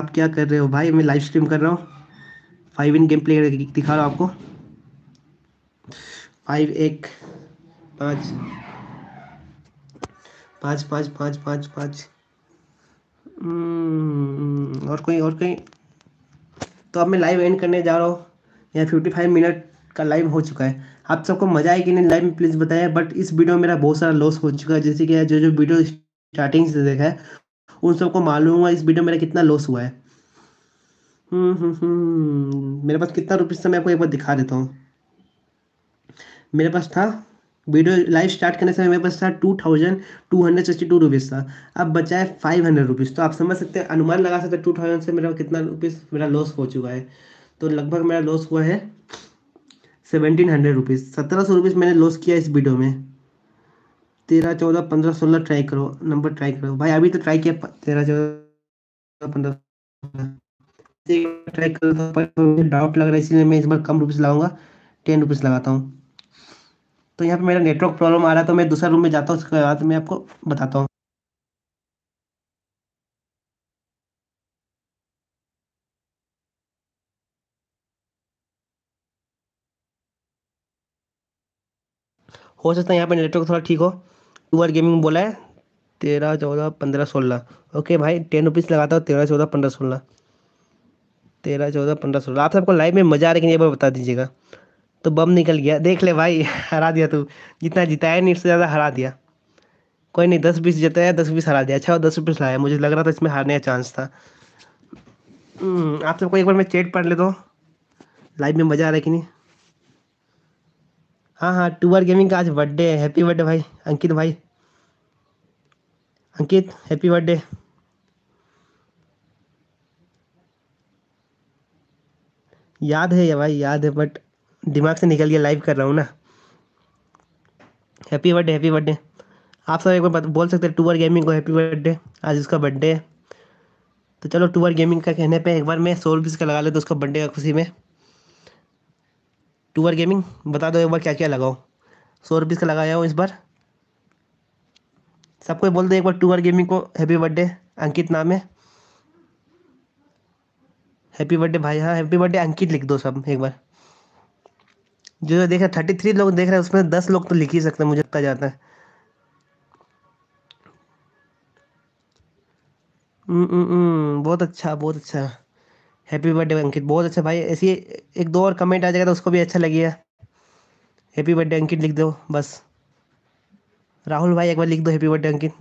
आप क्या कर रहे हो भाई मैं लाइव स्ट्रीम कर रहा हूँ फाइव इन गेम प्ले दिखा रहा आपको फाइव एक पाँच पाँच पाँच पाँच पाँच पाँच हम्म, और कोई और कोई तो अब मैं लाइव एंड करने जा रहा हूँ यहाँ फिफ्टी फाइव मिनट का लाइव हो चुका है आप सबको मजा आएगी नहीं लाइव में प्लीज़ बताया बट इस वीडियो में मेरा बहुत सारा लॉस हो चुका है जैसे कि जो जो वीडियो स्टार्टिंग से देखा है उन सबको मालूम हुआ इस वीडियो में मेरा कितना लॉस हुआ है हम्म, हम्म, हम्म। मेरे पास कितना रुपीज था मैं आपको एक बार दिखा देता हूँ मेरे पास था वीडियो लाइव स्टार्ट करने से मेरे पास था two thousand two hundred sixty two rupees था अब बचा है फाइव हंड्रेड रुपीज़ तो आप समझ सकते हैं अनुमान लगा सकते हैं टू थाउजेंड से मेरा कितना रुपीज़ मेरा लॉस हो चुका है तो लगभग मेरा लॉस हुआ है सेवनटीन हंड्रेड रुपीज़ सत्रह सौ रुपीज़ मैंने लॉस किया इस वीडियो में तेरह चौदह पंद्रह सोलह ट्राई करो नंबर ट्राई करो भाई अभी तो ट्राई किया तेरह चौदह पंद्रह ट्राई डाउट लग रहा है इसलिए मैं इस बार कम रुपीज़ लगाऊंगा टेन रुपीज़ लगाता हूँ तो यहाँ पे मेरा नेटवर्क प्रॉब्लम आ रहा है तो मैं दूसरा रूम में जाता हूँ उसके बाद मैं आपको बताता हूँ हो सकता है यहाँ पे नेटवर्क थोड़ा ठीक हो आर गेमिंग बोला है तेरह चौदह पंद्रह सोलह ओके भाई टेन रुपीज़ लगाता हूँ तेरह चौदह पंद्रह सोलह तेरह चौदह पंद्रह सोलह आप सबको लाइव में मजा आ रहा है कि नहीं बार बता दीजिएगा तो बम निकल गया देख ले भाई <laughs> हरा दिया तू जितना जिताया नहीं उससे ज़्यादा हरा दिया कोई नहीं दस बीस जिताया दस बीस हरा दिया अच्छा दस बीस लाया मुझे लग रहा था इसमें हारने का चांस था हम्म, आप सबको एक बार मैं चेट पढ़ ले हूँ लाइव में मज़ा आ रहा है कि नहीं हाँ हाँ टूअर गेमिंग का आज बर्थडे है हैप्पी बर्थडे भाई अंकित भाई अंकित हैप्पी बर्थडे याद है या भाई याद है बट दिमाग से निकल गया लाइव कर रहा हूँ ना हैप्पी बर्थडे हैप्पी बर्थडे आप सब एक बार बोल सकते हैं टूअर गेमिंग को हैप्पी बर्थडे आज उसका बर्थडे है तो चलो टूअर गेमिंग का कहने पे एक बार मैं सौ रुपीज़ का लगा लेता तो उसका बर्थडे का खुशी में टूअर गेमिंग बता दो एक बार क्या क्या लगाओ सौ रुपीज़ का लगाया हो इस बार सबको बोल दो एक बार टूअर गेमिंग को हैप्पी बर्थडे अंकित नाम है हैप्पी बर्थडे भाई हाँ हैप्पी बर्थडे अंकित लिख दो सब एक बार जो जो देख रहे थर्टी थ्री लोग देख रहे हैं उसमें दस लोग तो लिख ही सकते हैं मुझे पता जाता है हम्म, हम्म, हम्म, बहुत अच्छा बहुत अच्छा हैप्पी बर्थडे अंकित बहुत अच्छा भाई ऐसी एक दो और कमेंट आ जाएगा तो उसको भी अच्छा लगेगा हैप्पी बर्थडे अंकित लिख दो बस राहुल भाई एक बार लिख दो हैप्पी बर्थडे अंकित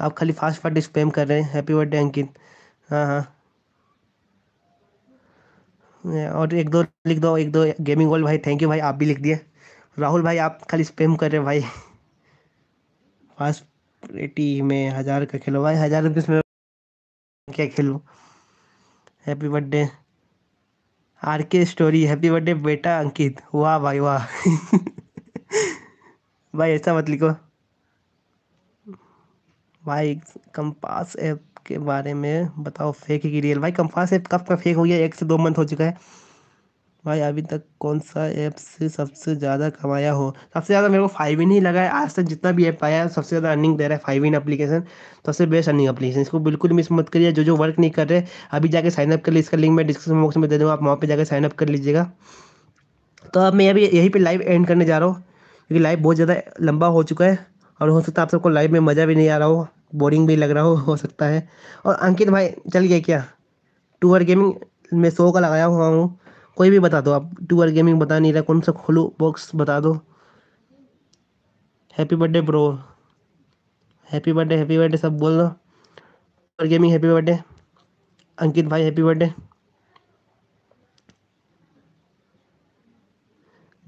आप खाली फास्ट फास्ट स्पेम कर रहे हैं हैप्पी बर्थडे अंकित हाँ हाँ और एक दो लिख दो एक दो गेमिंग वर्ल्ड भाई थैंक यू भाई आप भी लिख दिए राहुल भाई आप खाली स्पेम कर रहे भाई फास्ट रेटी में हज़ार का खेलो भाई हज़ार रुपीस में क्या खेलो happy birthday R K story happy birthday बेटा अंकित वाह भाई वाह <laughs> भाई ऐसा मत लिखो भाई कंपास एप के बारे में बताओ फेक है कि रियल भाई कंफा से कब का फेक हो गया एक से दो मंथ हो चुका है भाई अभी तक कौन सा ऐप से सबसे ज़्यादा कमाया हो सबसे ज़्यादा मेरे को फाइव इन ही लगा है आज तक जितना भी ऐप आया सबसे ज़्यादा अर्निंग दे रहा है फाइव इन अप्लीकेशन सबसे बेस्ट अर्निंग अपलीकेशन इसको बिल्कुल मिस मत करिए जो जो वर्क नहीं कर रहे अभी जाके साइन अप कर लीजिए इसका लिंक मैं डिस्क्रिप्शन बॉक्स में दे दूँगा आप वहाँ पर जाकर साइनअप कर लीजिएगा तो अब मैं अभी यहीं पर लाइव एंड करने जा रहा हूँ क्योंकि लाइव बहुत ज़्यादा लंबा हो चुका है और हो सकता है आप सबको लाइव में मज़ा भी नहीं आ रहा हो बोरिंग भी लग रहा हो हो सकता है और अंकित भाई चल गया क्या टूअर गेमिंग में सो का लगाया हुआ हूँ कोई भी बता दो आप टूअर गेमिंग बता नहीं रहा कौन सा खोलो बॉक्स बता दो happy birthday bro happy birthday happy birthday सब बोल दो two R gaming happy birthday Ankit भाई हैप्पी बर्थडे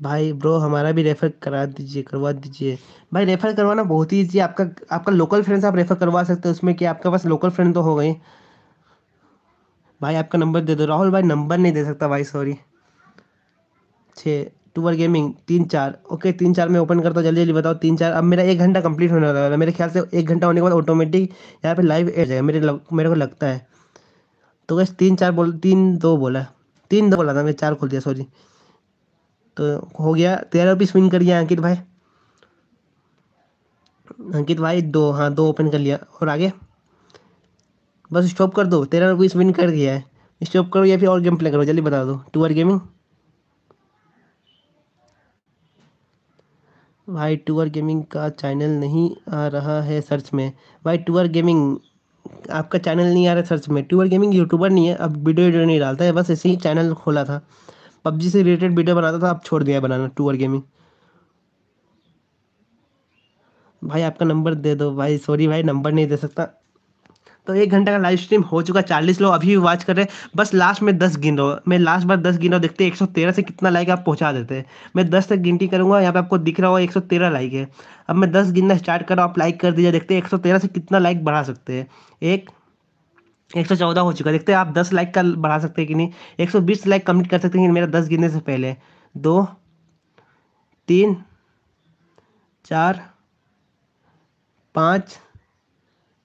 भाई ब्रो हमारा भी रेफर करा दीजिए करवा दीजिए भाई रेफर करवाना बहुत ही ईजी आपका आपका लोकल फ्रेंड्स आप रेफर करवा सकते हो उसमें कि आपके पास लोकल फ्रेंड तो हो गए भाई आपका नंबर दे दो राहुल भाई नंबर नहीं दे सकता भाई सॉरी छः टूअर गेमिंग तीन चार ओके तीन चार में ओपन करता हूँ जल्दी जल्दी बताओ तीन चार अब मेरा एक घंटा कंप्लीट होने वाला है मतलब मेरे ख्याल से एक घंटा होने के बाद ऑटोमेटिक यहाँ पे लाइव एड जाएगा मेरे लग, मेरे को लगता है तो बस तीन चार बोल तीन दो बोला तीन दो बोला था मैं चार खोल दिया सॉरी तो हो गया तेरह रुपीस विन कर दिया अंकित भाई अंकित भाई दो हाँ दो ओपन कर लिया और आगे बस स्टॉप कर दो तेरह रुपीस विन कर दिया है स्टॉप करो या फिर और गेम प्ले करो जल्दी बता दो टू आर गेमिंग भाई टूअर गेमिंग का चैनल नहीं आ रहा है सर्च में भाई टूअर गेमिंग आपका चैनल नहीं आ रहा सर्च में टूअर गेमिंग यूट्यूबर नहीं है अब वीडियो वीडियो नहीं डालता है बस ऐसे ही चैनल खोला था पबजी से रिलेटेड वीडियो बनाता था अब छोड़ दिया बनाना टूअर गेमिंग भाई आपका नंबर दे दो भाई सॉरी भाई नंबर नहीं दे सकता तो एक घंटे का लाइव स्ट्रीम हो चुका चालीस लोग अभी भी वॉच कर रहे हैं बस लास्ट में दस गिन रहा हूँ मैं लास्ट बार दस गिन रहा हूँ देखते एक सौ तेरह से कितना लाइक आप पहुँचा देते हैं मैं दस तक गिनती करूँगा यहाँ पे आपको दिख रहा होगा एक सौ तेरह लाइक है अब मैं दस गिनना स्टार्ट कर रहा हूँ आप लाइक कर दीजिए देखते हैं एक सौ तेरह से कितना लाइक बढ़ा सकते हैं एक एक सौ चौदह हो चुका है देखते हैं आप दस लाइक का बढ़ा सकते हैं कि नहीं एक सौ बीस लाइक कम्प्लीट कर सकते हैं मेरा दस गिरने से पहले दो तीन चार पाँच